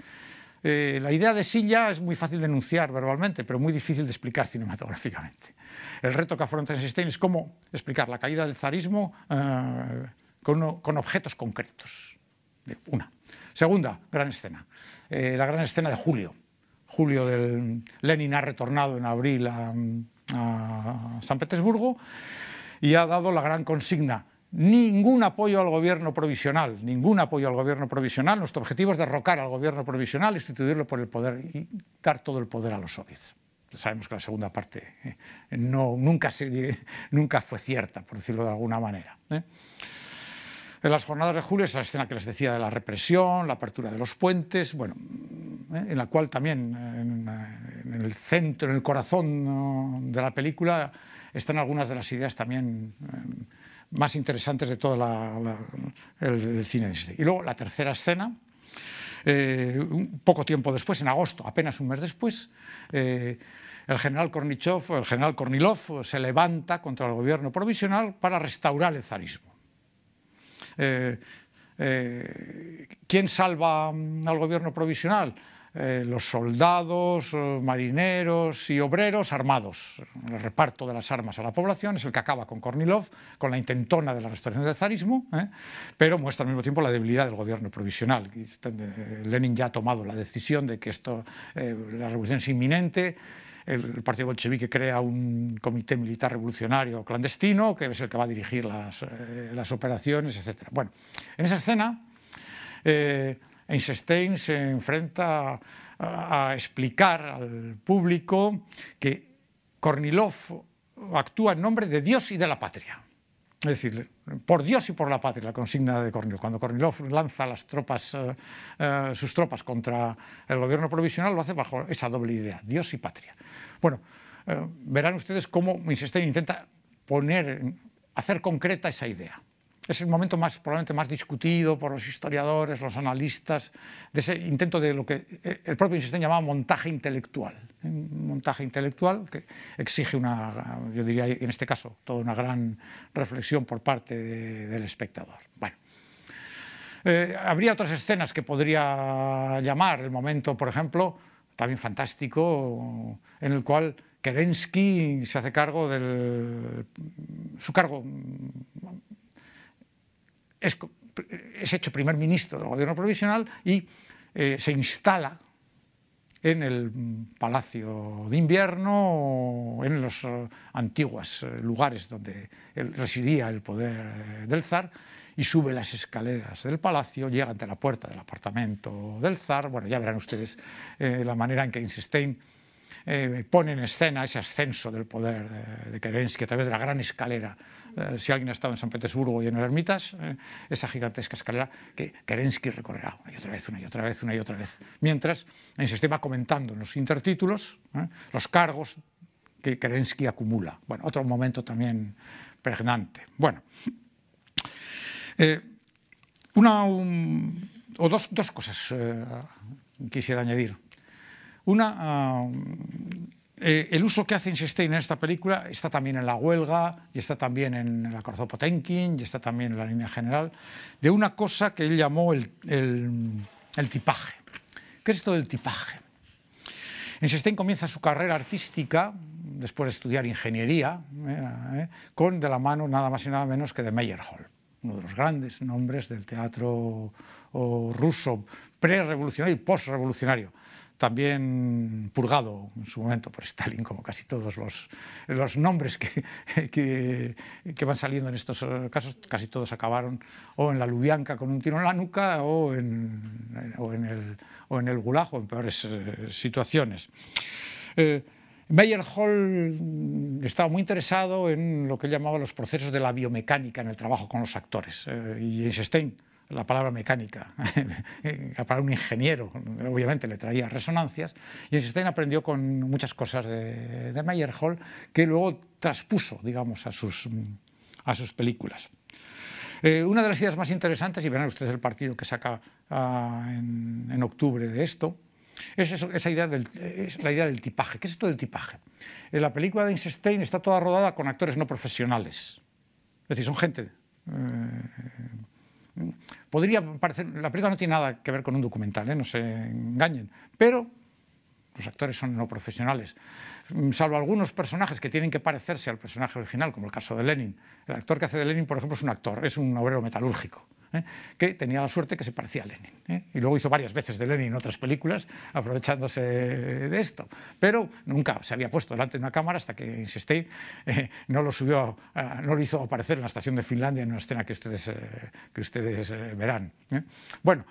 la idea de silla es muy fácil de enunciar verbalmente, pero muy difícil de explicar cinematográficamente. El reto que afronta Einstein es cómo explicar la caída del zarismo con, con objetos concretos. Una. Segunda, gran escena. Eh, la gran escena de julio. Julio del Lenin ha retornado en abril a, San Petersburgo y ha dado la gran consigna. Ningún apoyo al gobierno provisional, ningún apoyo al gobierno provisional. Nuestro objetivo es derrocar al gobierno provisional, instituirlo por el poder y dar todo el poder a los soviets sabemos que la segunda parte eh, no, nunca, fue cierta, por decirlo de alguna manera. ¿eh? En las jornadas de julio, es la escena que les decía de la represión, la apertura de los puentes, bueno, ¿eh? en la cual también en, el centro, en el corazón de la película, están algunas de las ideas también em, más interesantes de todo el, cine. Y luego la tercera escena, eh, un poco tiempo después, en agosto, apenas un mes después, eh, el general el general Kornilov se levanta contra el gobierno provisional para restaurar el zarismo. Eh, eh, ¿Quién salva al gobierno provisional? Eh, los soldados, marineros y obreros armados. El reparto de las armas a la población es el que acaba con Kornilov, con la intentona de la restauración del zarismo, pero muestra al mismo tiempo la debilidad del gobierno provisional. Lenin ya ha tomado la decisión de que esto, la revolución es inminente el Partido Bolchevique crea un comité militar revolucionario clandestino, que es el que va a dirigir las, eh, operaciones, etc. Bueno, en esa escena, eh, Einstein se enfrenta a, explicar al público que Kornilov actúa en nombre de Dios y de la patria. Es decir, por Dios y por la patria, la consigna de Kornilov. Cuando Kornilov lanza eh, sus tropas contra el gobierno provisional, lo hace bajo esa doble idea, Dios y patria. Bueno, eh, verán ustedes cómo Minstein e intenta poner, hacer concreta esa idea. Es el momento más, probablemente más discutido por los historiadores, los analistas, de ese intento de lo que eh, el propio Einstein llamaba montaje intelectual. ¿eh? Un montaje intelectual que exige una, yo diría en este caso, toda una gran reflexión por parte del espectador. Bueno. habría otras escenas que podría llamar el momento, por ejemplo, también fantástico, en el cual Kerensky se hace cargo del... Su cargo es, hecho primer ministro del gobierno provisional y eh, se instala en el Palacio de Invierno, en los eh, antiguos eh, lugares donde residía el poder del zar, y sube las escaleras del palacio, llega ante la puerta del apartamento del zar. Bueno, ya verán ustedes eh, la manera en que Einstein eh, pone en escena ese ascenso del poder de, de Kerensky a través de la gran escalera. Eh, si alguien ha estado en San Petersburgo y en las Ermitas, esa gigantesca escalera que Kerensky recorrerá una y otra vez, una y otra vez, una y otra vez. Mientras, Insistein va comentando en los intertítulos los cargos que Kerensky acumula. Bueno, otro momento también pregnante. Bueno. Eh, una o dos, cosas eh, quisiera añadir. Una, ah, eh, el uso que hace Insistein en esta película está también en la huelga, y está también en la corazón Potenkin, y está también en la línea general, de una cosa que él llamó el, tipaje. ¿Qué es esto del tipaje? Insistein comienza su carrera artística, después de estudiar ingeniería, con de la mano nada más y nada menos que de Meyerhold uno de los grandes nombres del teatro ruso pre-revolucionario y post-revolucionario, también purgado en su momento por Stalin, como casi todos los, los nombres que, que, van saliendo en estos casos, casi todos acabaron o en la Lubianca con un tiro en la nuca o en, o el, o en Gulag o en peores eh, situaciones. Eh, hall mm, estaba muy interesado en lo que él llamaba los procesos de la biomecánica en el trabajo con los actores. Eh, y Einstein, la palabra mecánica, para un ingeniero, obviamente le traía resonancias. Y Einstein aprendió con muchas cosas de, de hall que luego traspuso, digamos, a sus, mm, a sus películas. Eh, una de las ideas más interesantes, y verán ustedes el partido que saca ah, en octubre de esto, es esa idea es la idea del tipaje. ¿Qué es esto del tipaje? En la película de Einstein está toda rodada con actores no profesionales. Es decir, son gente... Eh, podría parecer... La película no tiene nada que ver con un documental, ¿eh? no se engañen, pero los actores son no profesionales. Mm, salvo algunos personajes que tienen que parecerse al personaje original, como el caso de Lenin. El actor que hace de Lenin, por ejemplo, es un actor, es un obrero metalúrgico. ¿eh? que tenía la suerte que se parecía a Lenin. ¿eh? Y luego hizo varias veces de Lenin en otras películas, aprovechándose de esto. Pero nunca se había puesto delante de una cámara hasta que insistí, eh, no, lo subió, no lo hizo aparecer en la estación de Finlandia en una escena que ustedes, que ustedes verán. Bueno.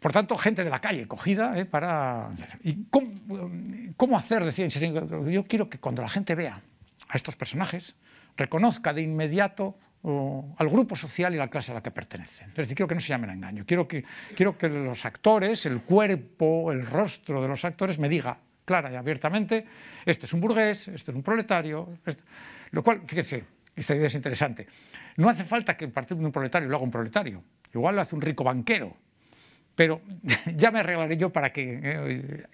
Por tanto, gente de la calle cogida para... ¿Y cómo, hacer? Decía Yo quiero que cuando la gente vea a estos personajes, reconozca de inmediato al grupo social y la clase a la que pertenecen. Es decir, quiero que no se llamen a engaño. Quiero que, quiero que los actores, el cuerpo, el rostro de los actores me diga clara y abiertamente, este es un burgués, este es un proletario. Este-". Lo cual, fíjense, esta idea es interesante. No hace falta que partido de un proletario lo haga un proletario. Igual lo hace un rico banquero. Pero ya me arreglaré yo para que eh,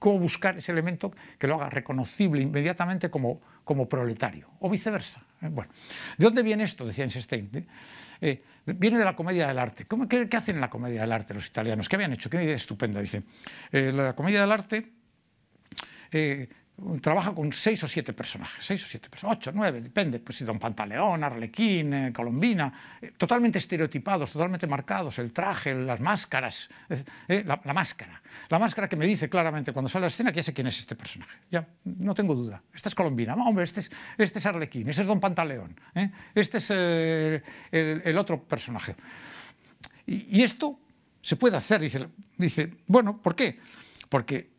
cómo buscar ese elemento que lo haga reconocible inmediatamente como, como proletario, o viceversa. ¿eh? Bueno, ¿de dónde viene esto? Decía Einstein. ¿eh? Eh, viene de la comedia del arte. ¿Cómo, qué, hacen en la comedia del arte los italianos? ¿Qué habían hecho? Qué idea estupenda, dice. la comedia del arte trabaja con seis o siete personajes, seis o siete ocho, nueve, depende, pues si Don Pantaleón, Arlequín, eh, Colombina, eh, totalmente estereotipados, totalmente marcados, el traje, las máscaras, eh, la, máscara, la máscara que me dice claramente cuando sale a la escena que ya sé quién es este personaje, ya, no tengo duda, esta es Colombina, hombre, este es, este Arlequín, ese es Don Pantaleón, este es el, otro personaje. Y, esto se puede hacer, dice, dice, bueno, ¿por qué? Porque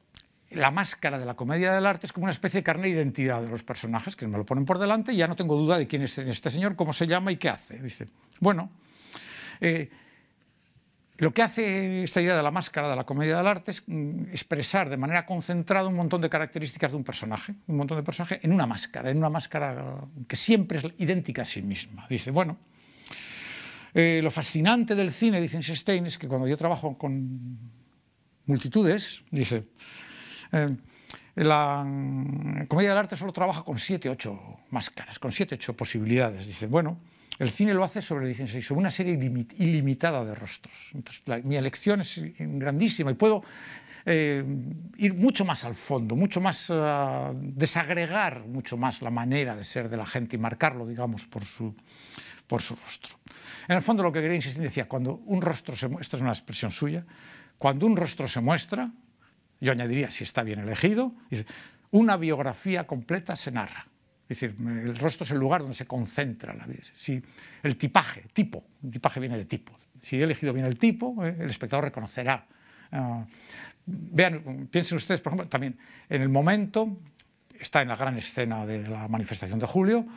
la máscara de la comedia del arte es como una especie de carne de identidad de los personajes, que me lo ponen por delante y ya no tengo duda de quién es este señor, cómo se llama y qué hace. Dice, bueno, eh, lo que hace esta idea de la máscara de la comedia del arte es mm, expresar de manera concentrada un montón de características de un personaje, un montón de personajes en una máscara, en una máscara que siempre es idéntica a sí misma. Dice, bueno, eh, lo fascinante del cine, dice Einstein, es que cuando yo trabajo con multitudes, dice, eh, la comedia del arte solo trabaja con 7, 8 máscaras, con siete, ocho posibilidades. Dicen, bueno, el cine lo hace sobre, dicen, sobre una serie ilimitada de rostros. Entonces, mi elección es grandísima y puedo eh, ir mucho más al fondo, mucho más eh, desagregar mucho más la manera de ser de la gente y marcarlo, digamos, por su, por su rostro. En el fondo lo que quería insistir decía, cuando un rostro se, esta es una expresión suya, cuando un rostro se muestra, yo añadiría, si está bien elegido, una biografía completa se narra. Es decir, el rostro es el lugar donde se concentra la vida. Si el tipaje, tipo, el tipaje viene de tipo. Si he elegido bien el tipo, eh, el espectador reconocerá. Ah, vean, piensen ustedes, por ejemplo, también en el momento, está en la gran escena de la manifestación de julio,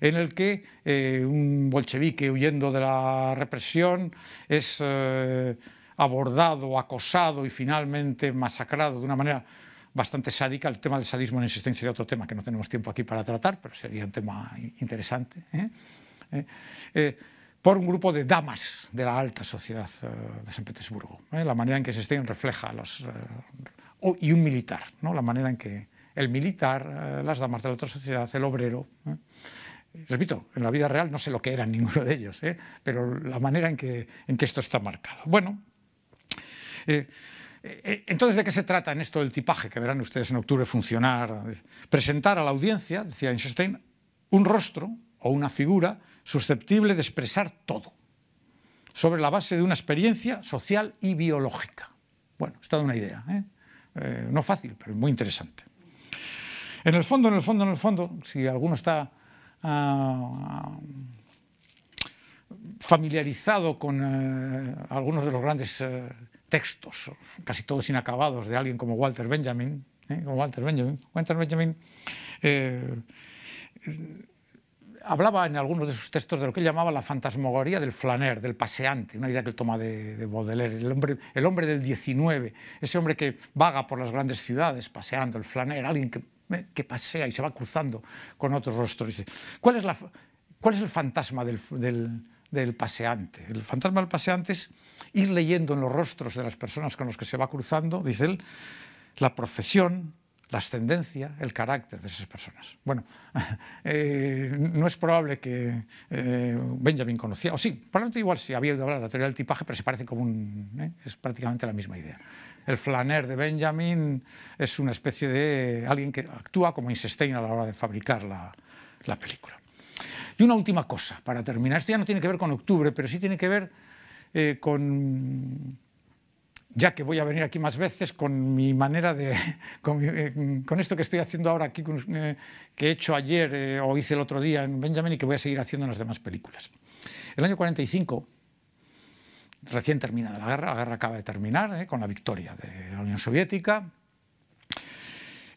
en el que eh, un bolchevique huyendo de la represión es eh, abordado, acosado y finalmente masacrado de una manera bastante sádica. El tema del sadismo en existencia sería otro tema que no tenemos tiempo aquí para tratar, pero sería un tema interesante. ¿eh? ¿Eh? Eh, por un grupo de damas de la alta sociedad de San Petersburgo. La manera en que Sestein refleja los... y un militar, ¿no? la manera en que el militar, las damas de la alta sociedad, el obrero... Repito, en la vida real no sé lo que eran ninguno de ellos, pero la manera en que, en que esto está marcado. Bueno, eh, eh, eh, entonces, ¿de qué se trata en esto del tipaje? Que verán ustedes en octubre funcionar. Presentar a la audiencia, decía Einstein, un rostro o una figura susceptible de expresar todo, sobre la base de una experiencia social y biológica. Bueno, está de una idea, no fácil, pero muy interesante. En el fondo, en el fondo, en el fondo, si alguno está ah, familiarizado con algunos de los grandes textos, casi todos inacabados, de alguien como Walter Benjamin. ¿eh? Como Walter Benjamin. Walter Benjamin eh, hablaba en algunos de sus textos de lo que él llamaba la fantasmagoría del flaner, del paseante, una idea que él toma de, Baudelaire, el hombre, el hombre del 19, ese hombre que vaga por las grandes ciudades paseando, el flaner, alguien que, eh, pasea y se va cruzando con otros rostros. ¿cuál, es ¿Cuál es el fantasma del, del del paseante. El fantasma del paseante es ir leyendo en los rostros de las personas con los que se va cruzando, dice él, la profesión, la ascendencia, el carácter de esas personas. Bueno, eh, no es probable que eh, Benjamin conocía, o sí, probablemente igual si había oído hablar de la teoría del tipaje, pero se parece como un. Eh, es prácticamente la misma idea. El flaner de Benjamin es una especie de alguien que actúa como Einstein a la hora de fabricar la película. Y una última cosa, para terminar, esto ya no tiene que ver con octubre, pero sí tiene que ver eh, con, ya que voy a venir aquí más veces, con mi manera de, eh, con, esto que estoy haciendo ahora aquí, eh, que he hecho ayer o hice el otro día en Benjamin y que voy a seguir haciendo en las demás películas. El año 45 recién terminada la guerra, la guerra acaba de terminar con la victoria de la Unión Soviética,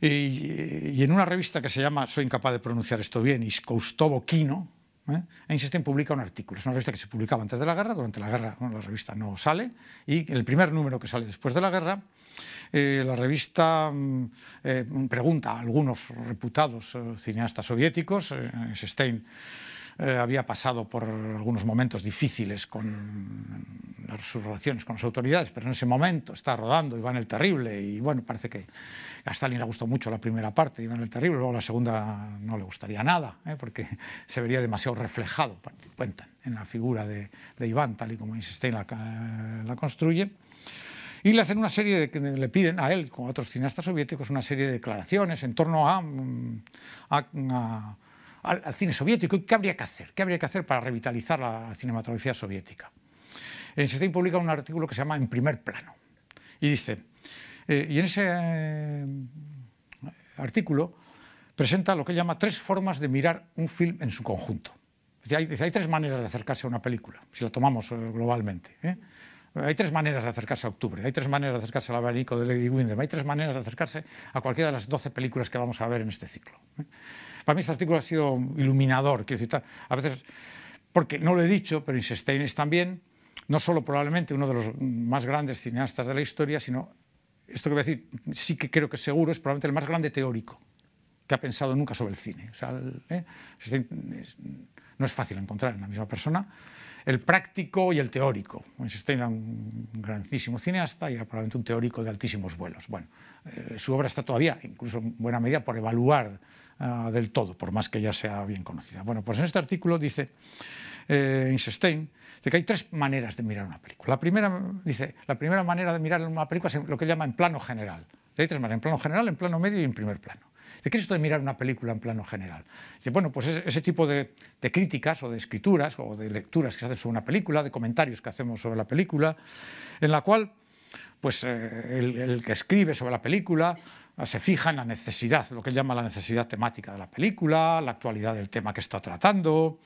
y, en una revista que se llama, soy incapaz de pronunciar esto bien, Iskoustovo Kino, ¿eh? Einstein publica un artículo. Es una revista que se publicaba antes de la guerra, durante la guerra la revista no sale, y el primer número que sale después de la guerra, eh, la revista mm, eh, pregunta a algunos reputados cineastas soviéticos, Einstein eh, había pasado por algunos momentos difíciles con sus relaciones con las autoridades, pero en ese momento está rodando Iván el Terrible y bueno, parece que a Stalin le gustó mucho la primera parte de Iván el Terrible, luego la segunda no le gustaría nada, ¿eh? porque se vería demasiado reflejado, cuentan, en la figura de, Iván, tal y como Einstein la, eh, la construye. Y le hacen una serie de, le piden a él, con otros cineastas soviéticos, una serie de declaraciones en torno a, mm, a al, cine soviético. ¿Qué habría que hacer? ¿Qué habría que hacer para revitalizar la cinematografía soviética? Eh, está publica un artículo que se llama En primer plano. Y dice, eh, y en ese eh, artículo presenta lo que llama tres formas de mirar un film en su conjunto. Es hay, tres maneras de acercarse a una película, si la tomamos globalmente. Hay tres maneras de acercarse a octubre, hay tres maneras de acercarse al abanico de Lady Windham, hay tres maneras de acercarse a cualquiera de las doce películas que vamos a ver en este ciclo. Para mí este artículo ha sido iluminador, quiero a veces, porque no lo he dicho, pero Einstein es también, no solo probablemente uno de los más grandes cineastas de la historia, sino, esto que voy a decir, sí que creo que seguro, es probablemente el más grande teórico que ha pensado nunca sobre el cine. O sea, ¿eh? no es fácil encontrar en la misma persona el práctico y el teórico. Einstein era un grandísimo cineasta y era probablemente un teórico de altísimos vuelos. Bueno, eh, su obra está todavía, incluso en buena medida, por evaluar Ah, del todo, por más que ya sea bien conocida. Bueno, pues en este artículo dice eh, Einstein que hay tres maneras de mirar una película. La primera, dice, la primera manera de mirar una película es lo que llama en plano general. Hay tres maneras, en plano general, en plano medio y en primer plano. ¿qué es esto de mirar una película en plano general? Dice, bueno, pues ese, tipo de, críticas o de escrituras o de lecturas que se hacen sobre una película, de comentarios que hacemos sobre la película, en la cual pues eh, el, que escribe sobre la película Ah, se fija en la necesidad, lo que él llama la necesidad temática de la película, la actualidad del tema que está tratando,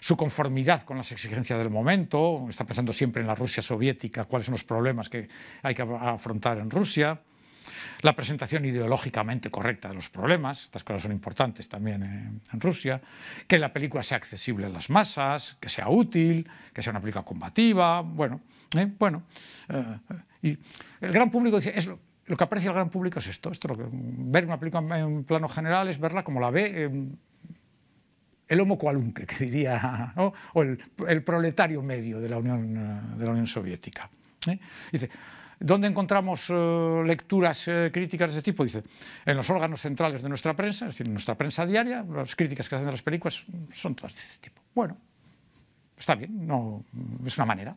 su conformidad con las exigencias del momento, está pensando siempre en la Rusia soviética, cuáles son los problemas que hay que afrontar en Rusia, la presentación ideológicamente correcta de los problemas, estas cosas son importantes también en Rusia, que la película sea accesible a las masas, que sea útil, que sea una película combativa, bueno, eh, bueno. Eh, eh, y el gran público dice, es lo, lo que aprecia el gran público es esto, esto ver una película en plano general es verla como la ve em, el homo qualunque, que diría, o el, proletario medio de la Unión, eh, de la Unión Soviética. ¿eh? Dice, ¿dónde encontramos eh, lecturas críticas de este tipo? Dice, en los órganos centrales de nuestra prensa, es decir, en nuestra prensa diaria, las críticas que hacen de las películas son todas de este tipo. Bueno, está bien, no, es una manera.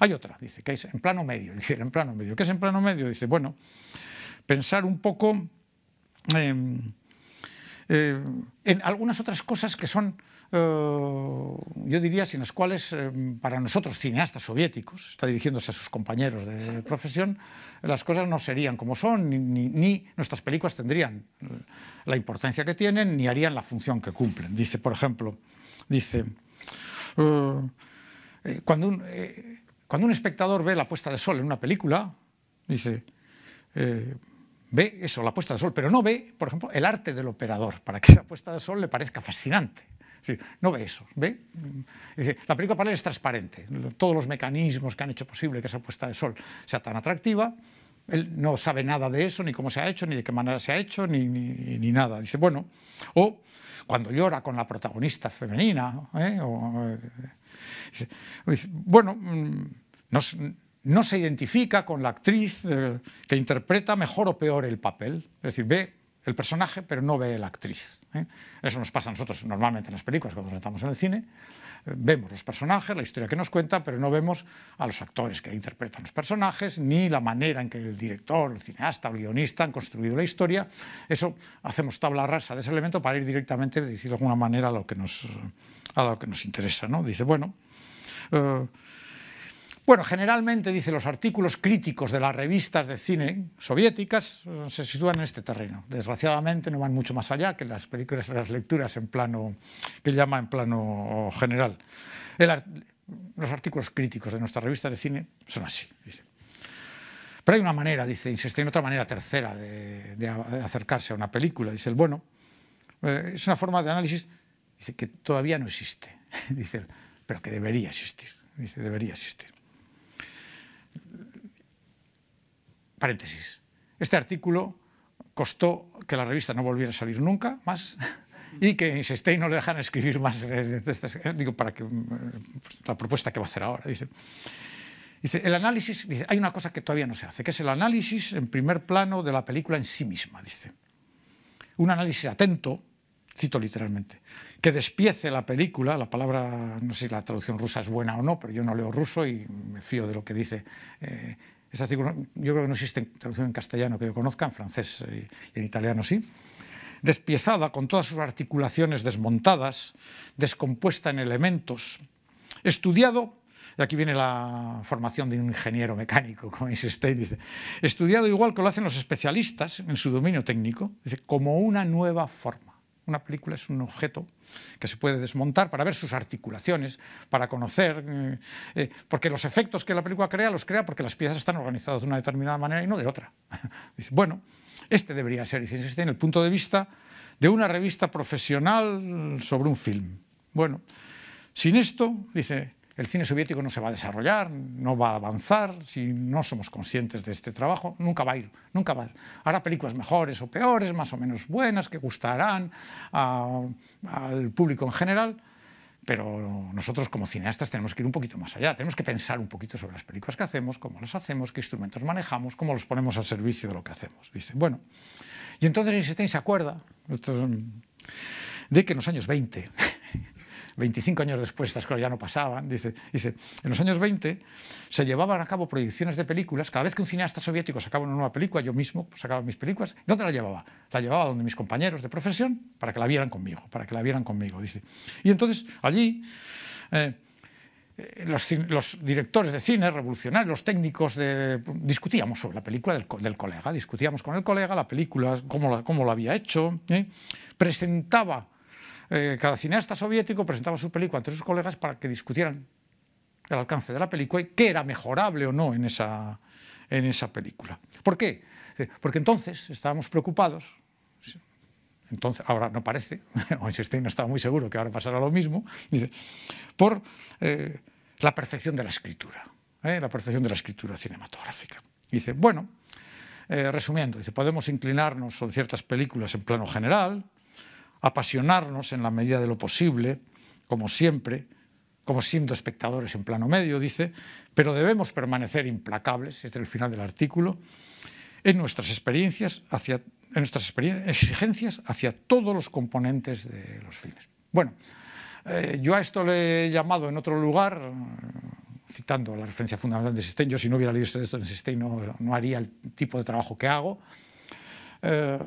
Hay otra, dice, que es en plano medio. Dice, en plano medio. ¿Qué es en plano medio? Dice, bueno, pensar un poco em, eh, en algunas otras cosas que son, eh, yo diría, sin las cuales eh, para nosotros cineastas soviéticos, está dirigiéndose a sus compañeros de profesión, las cosas no serían como son, ni, nuestras películas tendrían la importancia que tienen, ni harían la función que cumplen. Dice, por ejemplo, dice... Eh, cuando, un, eh, cuando, un, espectador ve la puesta de sol en una película, dice, eh, ve eso, la puesta de sol, pero no ve, por ejemplo, el arte del operador, para que esa puesta de sol le parezca fascinante. no ve eso, ve. Mm, la película para él es transparente, todos los mecanismos que han hecho posible que esa puesta de sol sea tan atractiva, él no sabe nada de eso, ni cómo se ha hecho, ni de qué manera se ha hecho, ni, nada. Dice, bueno, o cuando llora con la protagonista femenina, ¿eh? Eh, bueno, mm, no, se identifica con la actriz eh, que interpreta mejor o peor el papel. Es decir, ve el personaje, pero no ve la actriz. Eso nos pasa a nosotros normalmente en las películas, cuando nos sentamos en el cine vemos los personajes, la historia que nos cuenta, pero no vemos a los actores que interpretan los personajes, ni la manera en que el director, el cineasta o el guionista han construido la historia. Eso hacemos tabla rasa de ese elemento para ir directamente, de decir de alguna manera, a lo que nos, lo que nos interesa. ¿no? Dice, bueno... Eh, bueno, generalmente, dice, los artículos críticos de las revistas de cine soviéticas se sitúan en este terreno. Desgraciadamente no van mucho más allá que las películas, las lecturas en plano, que llama en plano general. los artículos críticos de nuestras revistas de cine son así, dice. Pero hay una manera, dice, insiste, en otra manera tercera de, acercarse a una película. Dice el bueno, eh, es una forma de análisis dice, que todavía no existe, dice pero que debería existir. Dice, debería existir. Paréntesis. Este artículo costó que la revista no volviera a salir nunca más y que y no le dejan escribir más. Eh, digo, para que mm, la propuesta que va a hacer ahora. Dice, dice, el análisis, dice, hay una cosa que todavía no se hace, que es el análisis en primer plano de la película en sí misma, dice. Un análisis atento, cito literalmente, que despiece la película, la palabra, no sé si la traducción rusa es buena o no, pero yo no leo ruso y me fío de lo que dice. Eh, yo creo que no existe traducción en castellano que yo conozca, en francés eh, y en italiano sí. Despiezada, con todas sus articulaciones desmontadas, descompuesta en elementos, estudiado y aquí viene la formación de un ingeniero mecánico, como Einstein dice, estudiado igual que lo hacen los especialistas en su dominio técnico, como una nueva forma. Una película es un objeto que se puede desmontar para ver sus articulaciones, para conocer, eh, eh, porque los efectos que la película crea los crea porque las piezas están organizadas de una determinada manera y no de otra. Dice, bueno, este debería ser, dice este en el punto de vista de una revista profesional sobre un film. Bueno, sin esto, dice, el cine soviético no se va a desarrollar, no va a avanzar, si no somos conscientes de este trabajo, nunca va a ir, nunca va a ir. Hará películas mejores o peores, más o menos buenas, que gustarán ah, al público en general, pero nosotros como cineastas tenemos que ir un poquito más allá, tenemos que pensar un poquito sobre las películas que hacemos, cómo las hacemos, qué instrumentos manejamos, cómo los ponemos al servicio de lo que hacemos. Dice, bueno, y entonces Einstein se acuerda de que en los años 20 25 años después estas cosas ya no pasaban, dice, dice, en los años 20 se llevaban a cabo proyecciones de películas, cada vez que un cineasta soviético sacaba una nueva película, yo mismo pues, sacaba mis películas, ¿dónde la llevaba? La llevaba donde mis compañeros de profesión para que la vieran conmigo, para que la vieran conmigo, dice. Y entonces allí... Eh, los, directores de cine revolucionarios, los técnicos, de, discutíamos sobre la película del, colega, discutíamos con el colega la película, cómo la, lo había hecho, ¿eh? presentaba eh, cada cineasta soviético presentaba su película ante sus colegas para que discutieran el alcance de la película y qué era mejorable o no en esa, película. ¿Por qué? Eh, porque entonces estábamos preocupados, entonces, ahora no parece, Einstein no estaba muy seguro que ahora pasará lo mismo, por eh, la perfección de la escritura, la perfección de la escritura cinematográfica. dice, bueno, resumiendo, dice, podemos inclinarnos en ciertas películas en plano general, apasionarnos en la medida de lo posible, como siempre, como siendo espectadores en plano medio, dice, pero debemos permanecer implacables, es el final del artículo, en nuestras experiencias hacia, en nuestras exigencias hacia todos los componentes de los fines. Bueno, eh, yo a esto le he llamado en otro lugar, citando la referencia fundamental de Sistein, yo si no hubiera leído esto de Sistein no, haría el tipo de trabajo que hago, eh,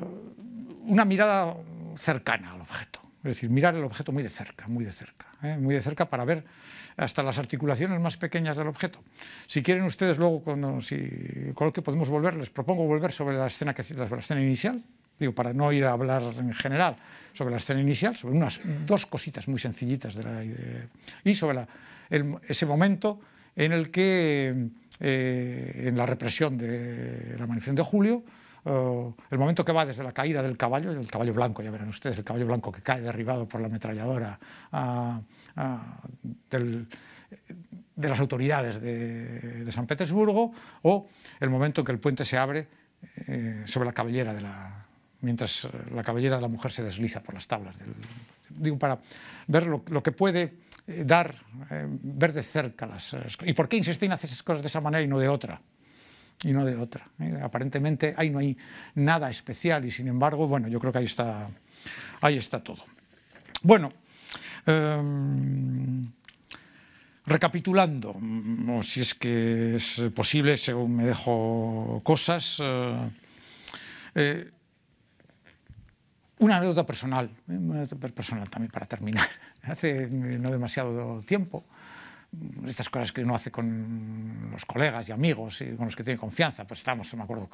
una mirada cercana al objeto. Es decir, mirar el objeto muy de cerca, muy de cerca, ¿eh? muy de cerca para ver hasta las articulaciones más pequeñas del objeto. Si quieren ustedes luego, cuando, con lo que podemos volver, les propongo volver sobre la escena, que, la, escena inicial, digo, para no ir a hablar en general sobre la escena inicial, sobre unas dos cositas muy sencillitas de la, y sobre ese momento en el que, eh, en la represión de la manifestación de julio, Oh, el momento que va desde la caída del caballo, el caballo blanco, ya verán ustedes, el caballo blanco que cae derribado por la ametralladora ah, ah, de las autoridades de, San Petersburgo, o el momento en que el puente se abre eh, sobre la cabellera de la mientras la cabellera de la mujer se desliza por las tablas. Del, digo, para ver lo, que puede eh, dar, eh, ver de cerca las... Y por qué en hacer esas cosas de esa manera y no de otra y no de otra. ¿eh? Aparentemente ahí no hay nada especial y sin embargo, bueno, yo creo que ahí está, ahí está todo. Bueno, em, recapitulando, mm, o si es que es posible, según me dejo cosas, eh, eh, una anécdota personal, una anécdota personal también para terminar, hace no demasiado tiempo estas cosas que uno hace con los colegas y amigos y con los que tiene confianza, pues estamos, me acuerdo,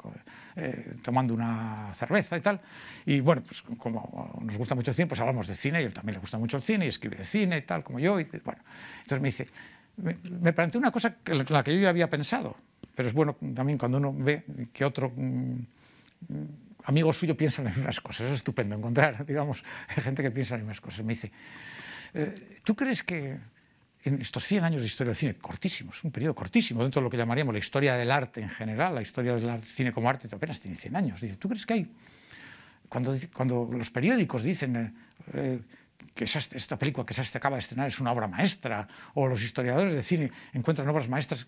eh, tomando una cerveza y tal. Y bueno, pues como nos gusta mucho el cine, pues hablamos de cine y él también le gusta mucho el cine y escribe de cine y tal, como yo. Y bueno, entonces me dice, me, planteó una cosa que la que yo ya había pensado, pero es bueno también cuando uno ve que otro... Mm, amigo suyo piensa piensan en mismas cosas, es estupendo encontrar, digamos, gente que piensa en las mismas cosas. Me dice, eh, ¿tú crees que, en estos 100 años de historia del cine, cortísimos, un periodo cortísimo, dentro de lo que llamaríamos la historia del arte en general, la historia del cine como arte apenas tiene 100 años. Dice, ¿tú crees que hay... Cuando, cuando los periódicos dicen eh, que esta película que se acaba de estrenar es una obra maestra, o los historiadores de cine encuentran obras maestras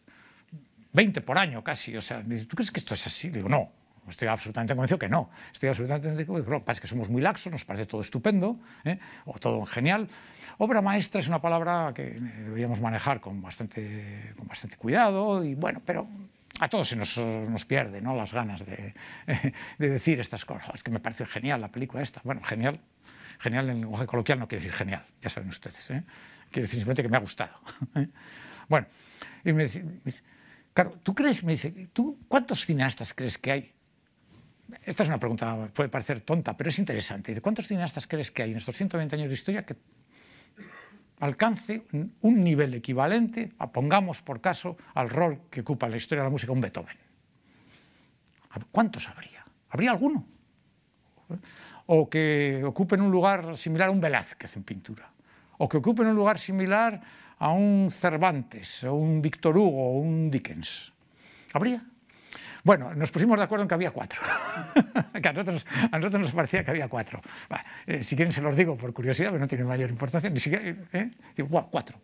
20 por año casi, o sea, ¿tú crees que esto es así? digo, no, Estoy absolutamente convencido que no. Estoy absolutamente convencido que, que somos muy laxos, nos parece todo estupendo ¿eh? o todo genial. Obra maestra es una palabra que deberíamos manejar con bastante, con bastante cuidado y bueno, pero a todos se nos, nos pierde ¿no? las ganas de, decir estas cosas. Es que me parece genial la película esta. Bueno, genial. Genial en lenguaje coloquial no quiere decir genial, ya saben ustedes. ¿eh? Quiere decir simplemente que me ha gustado. ¿eh? bueno, y me dice, claro, ¿tú crees? Me dice, ¿tú cuántos cineastas crees que hay esta es una pregunta, puede parecer tonta, pero es interesante. ¿Cuántos cineastas crees que hay en estos 120 años de historia que alcance un nivel equivalente, pongamos por caso, al rol que ocupa en la historia de la música un Beethoven? ¿Cuántos habría? ¿Habría alguno? O que ocupen un lugar similar a un Velázquez en pintura. O que ocupen un lugar similar a un Cervantes, o un Víctor Hugo, o un Dickens. ¿Habría? Bueno, nos pusimos de acuerdo en que había cuatro. a nosotros, nos parecía que había cuatro. Eh, si quieren se los digo por curiosidad, pero no tiene mayor importancia. Ni eh, eh, digo, cuatro.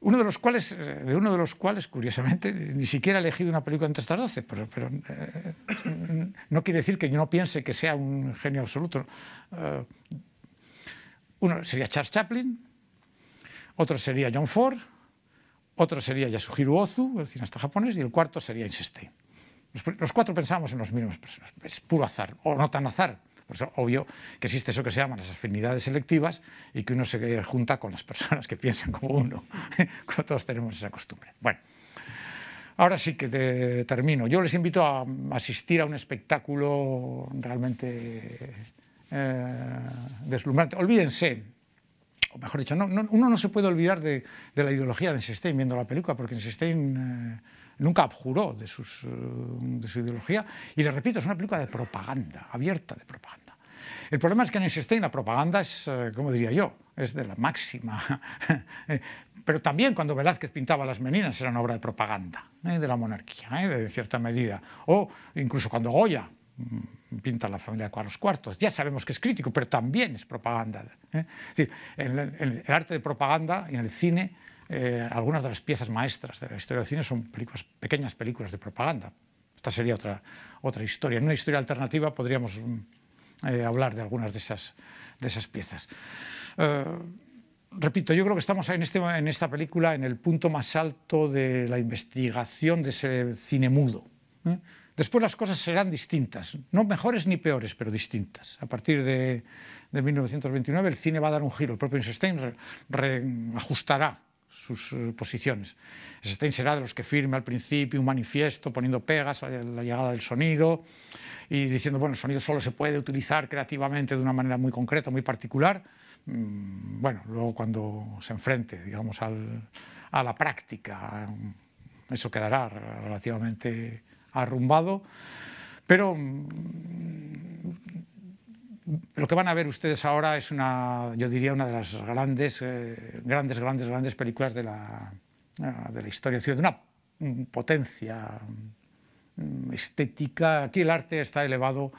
uno de los cuales, de uno de los cuales, curiosamente, ni siquiera he elegido una película entre estas doce, pero, pero no quiere decir que yo no piense que sea un genio absoluto. uno sería Charles Chaplin, otro sería John Ford, otro sería Yasuhiro Ozu, el cineasta japonés, y el cuarto sería Inseste. Los, cuatro pensábamos en las mismas personas, es puro azar, o no tan azar, por eso obvio que existe eso que se llaman las afinidades selectivas y que uno se junta con las personas que piensan como uno, todos tenemos esa costumbre. Bueno, ahora sí que termino. Yo les invito a asistir a un espectáculo realmente eh, deslumbrante. Olvídense o mejor dicho, no, uno no se puede olvidar de, la ideología de Einstein viendo la película, porque Einstein eh, nunca abjuró de, eh, de, su ideología. Y le repito, es una película de propaganda, abierta de propaganda. El problema es que en Einstein la propaganda es, eh, como diría yo, es de la máxima. Pero también cuando Velázquez pintaba las meninas era una obra de propaganda, de la monarquía, de cierta medida. O incluso cuando Goya mm, pinta la familia de los Cuartos. Ya sabemos que es crítico, pero también es propaganda. ¿eh? en el, arte de propaganda y en el cine, eh, algunas de las piezas maestras de la historia del cine son pequeñas películas de propaganda. Esta sería otra, otra historia. En una historia alternativa podríamos mm, eh, hablar de algunas de esas, de esas piezas. repito, yo creo que estamos en, este, en esta película en el punto más alto de la investigación de ese cine mudo. Después las cosas serán distintas, no mejores ni peores, pero distintas. A partir de, 1929 el cine va a dar un giro, el propio Einstein reajustará sus eh, posiciones. Stein será de los que firme al principio un manifiesto poniendo pegas a la llegada del sonido y diciendo, bueno, el sonido solo se puede utilizar creativamente de una manera muy concreta, muy particular. Mm, bueno, luego cuando se enfrente, digamos, a la práctica, eso quedará relativamente arrumbado, pero mm, lo que van a ver ustedes ahora es una, yo diría, una de las grandes, eh, grandes, grandes, grandes películas de la, ah, historia, de una mm, potencia mm, estética. Aquí el arte está elevado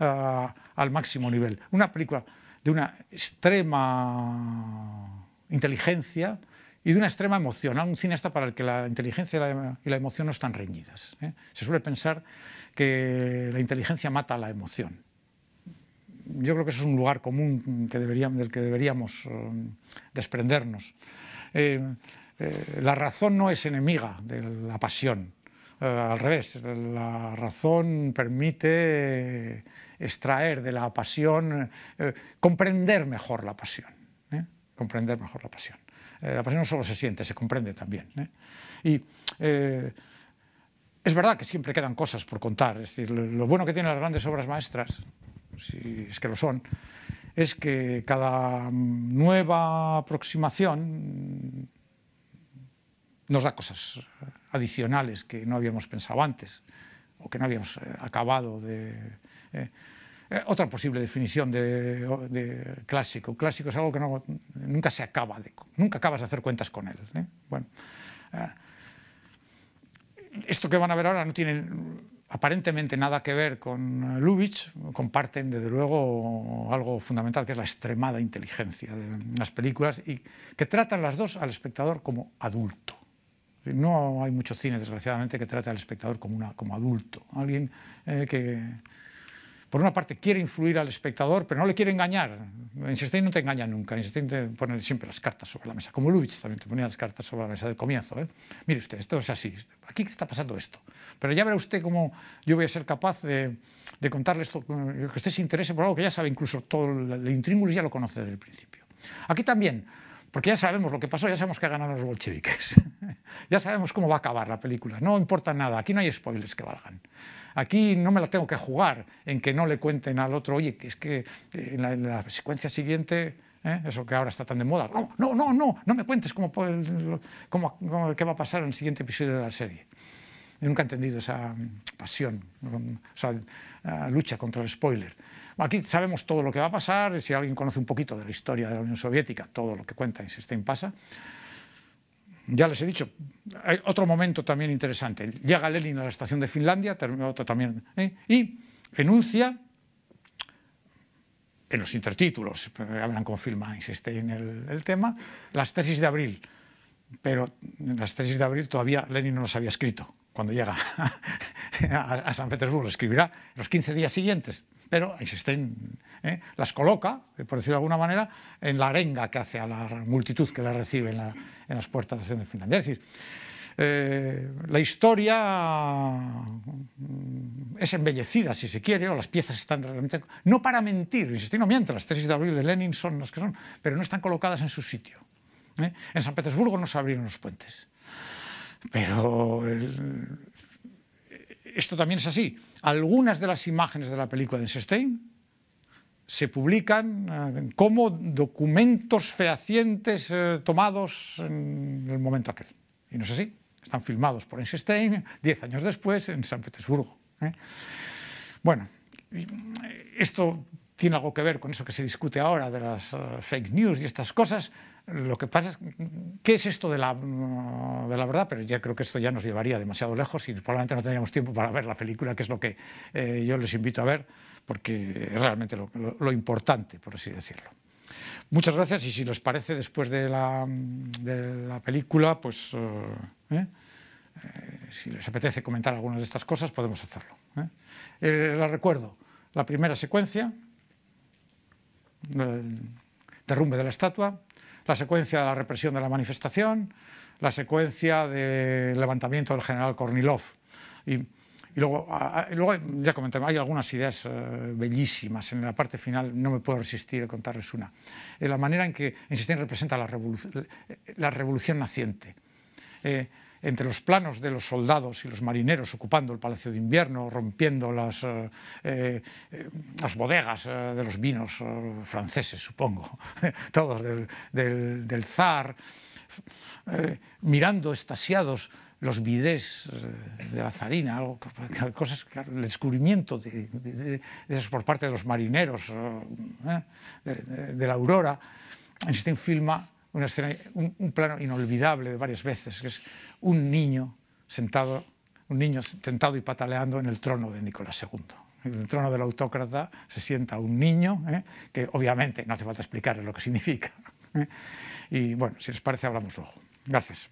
ah, al máximo nivel. Una película de una extrema inteligencia, y de una extrema emoción, a un cineasta para el que la inteligencia y la, emoción no están reñidas. ¿eh? Se suele pensar que la inteligencia mata a la emoción. Yo creo que eso es un lugar común que deberíamos, del que deberíamos eh, desprendernos. Eh, la razón no es enemiga de la pasión, al revés, la razón permite extraer de la pasión, comprender mejor la pasión, comprender mejor la pasión. Eh, la pasión no solo se siente, se comprende también. ¿eh? Y eh, es verdad que siempre quedan cosas por contar. Es decir, lo, bueno que tienen las grandes obras maestras, si es que lo son, es que cada nueva aproximación nos da cosas adicionales que no habíamos pensado antes o que no habíamos acabado de... Eh, otra posible definición de, clásico. Clásico es algo que nunca se acaba, de, nunca acabas de hacer cuentas con él. ¿eh? Bueno, eh, esto que van a ver ahora no tiene aparentemente nada que ver con Lubitsch, comparten desde luego algo fundamental que es la extremada inteligencia de las películas y que tratan las dos al espectador como adulto. No hay mucho cine, desgraciadamente, que trate al espectador como, como adulto, alguien que, por una parte quiere influir al espectador, pero no le quiere engañar. Einstein no te engaña nunca, Einstein te pone siempre las cartas sobre la mesa, como Lubitsch también te ponía las cartas sobre la mesa del comienzo. ¿eh? Mire usted, esto es así, aquí está pasando esto. Pero ya verá usted cómo yo voy a ser capaz de, contarle esto, eh, que usted se interese por algo que ya sabe, incluso todo el, el intríngulis ya lo conoce desde el principio. Aquí también porque ya sabemos lo que pasó, ya sabemos que ganaron los bolcheviques. ya sabemos cómo va a acabar la película. No importa nada, aquí no hay spoilers que valgan. Aquí no me la tengo que jugar en que no le cuenten al otro, oye, es que eh, en la, secuencia siguiente ¿eh? eso que ahora está tan de moda. No, no, no, no, no me cuentes cómo, qué va a pasar en el siguiente episodio de la serie. nunca he entendido esa mm, pasión, esa eh, lucha contra el spoiler. Aquí sabemos todo lo que va a pasar, si alguien conoce un poquito de la historia de la Unión Soviética, todo lo que cuenta Einstein pasa. Ya les he dicho, hay otro momento también interesante. Llega Lenin a la estación de Finlandia, otra también, ¿eh? y enuncia en los intertítulos, habrán con filma Einstein el, el tema, las tesis de abril. Pero las tesis de abril todavía Lenin no las había escrito cuando llega a, San Petersburgo. Escribirá los 15 días siguientes, pero Einstein ¿eh? las coloca, por decirlo de alguna manera, en la arenga que hace a la multitud que la recibe en, las puertas de la de Finlandia. Es decir, eh, la historia mm, es embellecida, si se quiere, o las piezas están realmente... No para mentir, insistir, no miento, las tesis de abril de Lenin son las que son, pero no están colocadas en su sitio. ¿eh? En San Petersburgo no se abrieron los puentes, pero esto también es así. Algunas de las imágenes de la película de Einstein se publican eh, como documentos fehacientes eh, tomados en el momento aquel. Y no es así. Están filmados por Einstein diez años después en San Petersburgo. ¿eh? Bueno, esto tiene algo que ver con eso que se discute ahora de las fake news y estas cosas. Lo que pasa es, ¿qué es esto de la, de la verdad? Pero ya creo que esto ya nos llevaría demasiado lejos y probablemente no tendríamos tiempo para ver la película, que es lo que eh, yo les invito a ver, porque es realmente lo, importante, por así decirlo. Muchas gracias y si les parece, después de la, de la película, pues eh, eh, si les apetece comentar algunas de estas cosas, podemos hacerlo. Les recuerdo, la primera secuencia, el derrumbe de la estatua, la secuencia de la represión de la manifestación, la secuencia del levantamiento del general Kornilov. Y, luego, luego, ya comenté, hay algunas ideas eh, bellísimas. En la parte final no me puedo resistir a contarles una. la manera en que Einstein representa la, revolución la revolución naciente. Eh, entre los planos de los soldados y los marineros ocupando el Palacio de Invierno, rompiendo las, eh, eh, eh, bodegas de los vinos franceses, supongo, todos del, zar, mirando estasiados los bidets de la zarina, algo, cosas, el descubrimiento de, por parte de los marineros, de, la aurora. este filma escena, un, plano inolvidable de varias veces, que es un niño sentado, un niño sentado y pataleando en el trono de Nicolás II. En el trono del autócrata se sienta un niño, ¿eh? que obviamente no hace falta explicarles lo que significa. ¿eh? Y bueno, si les parece, hablamos luego. Gracias.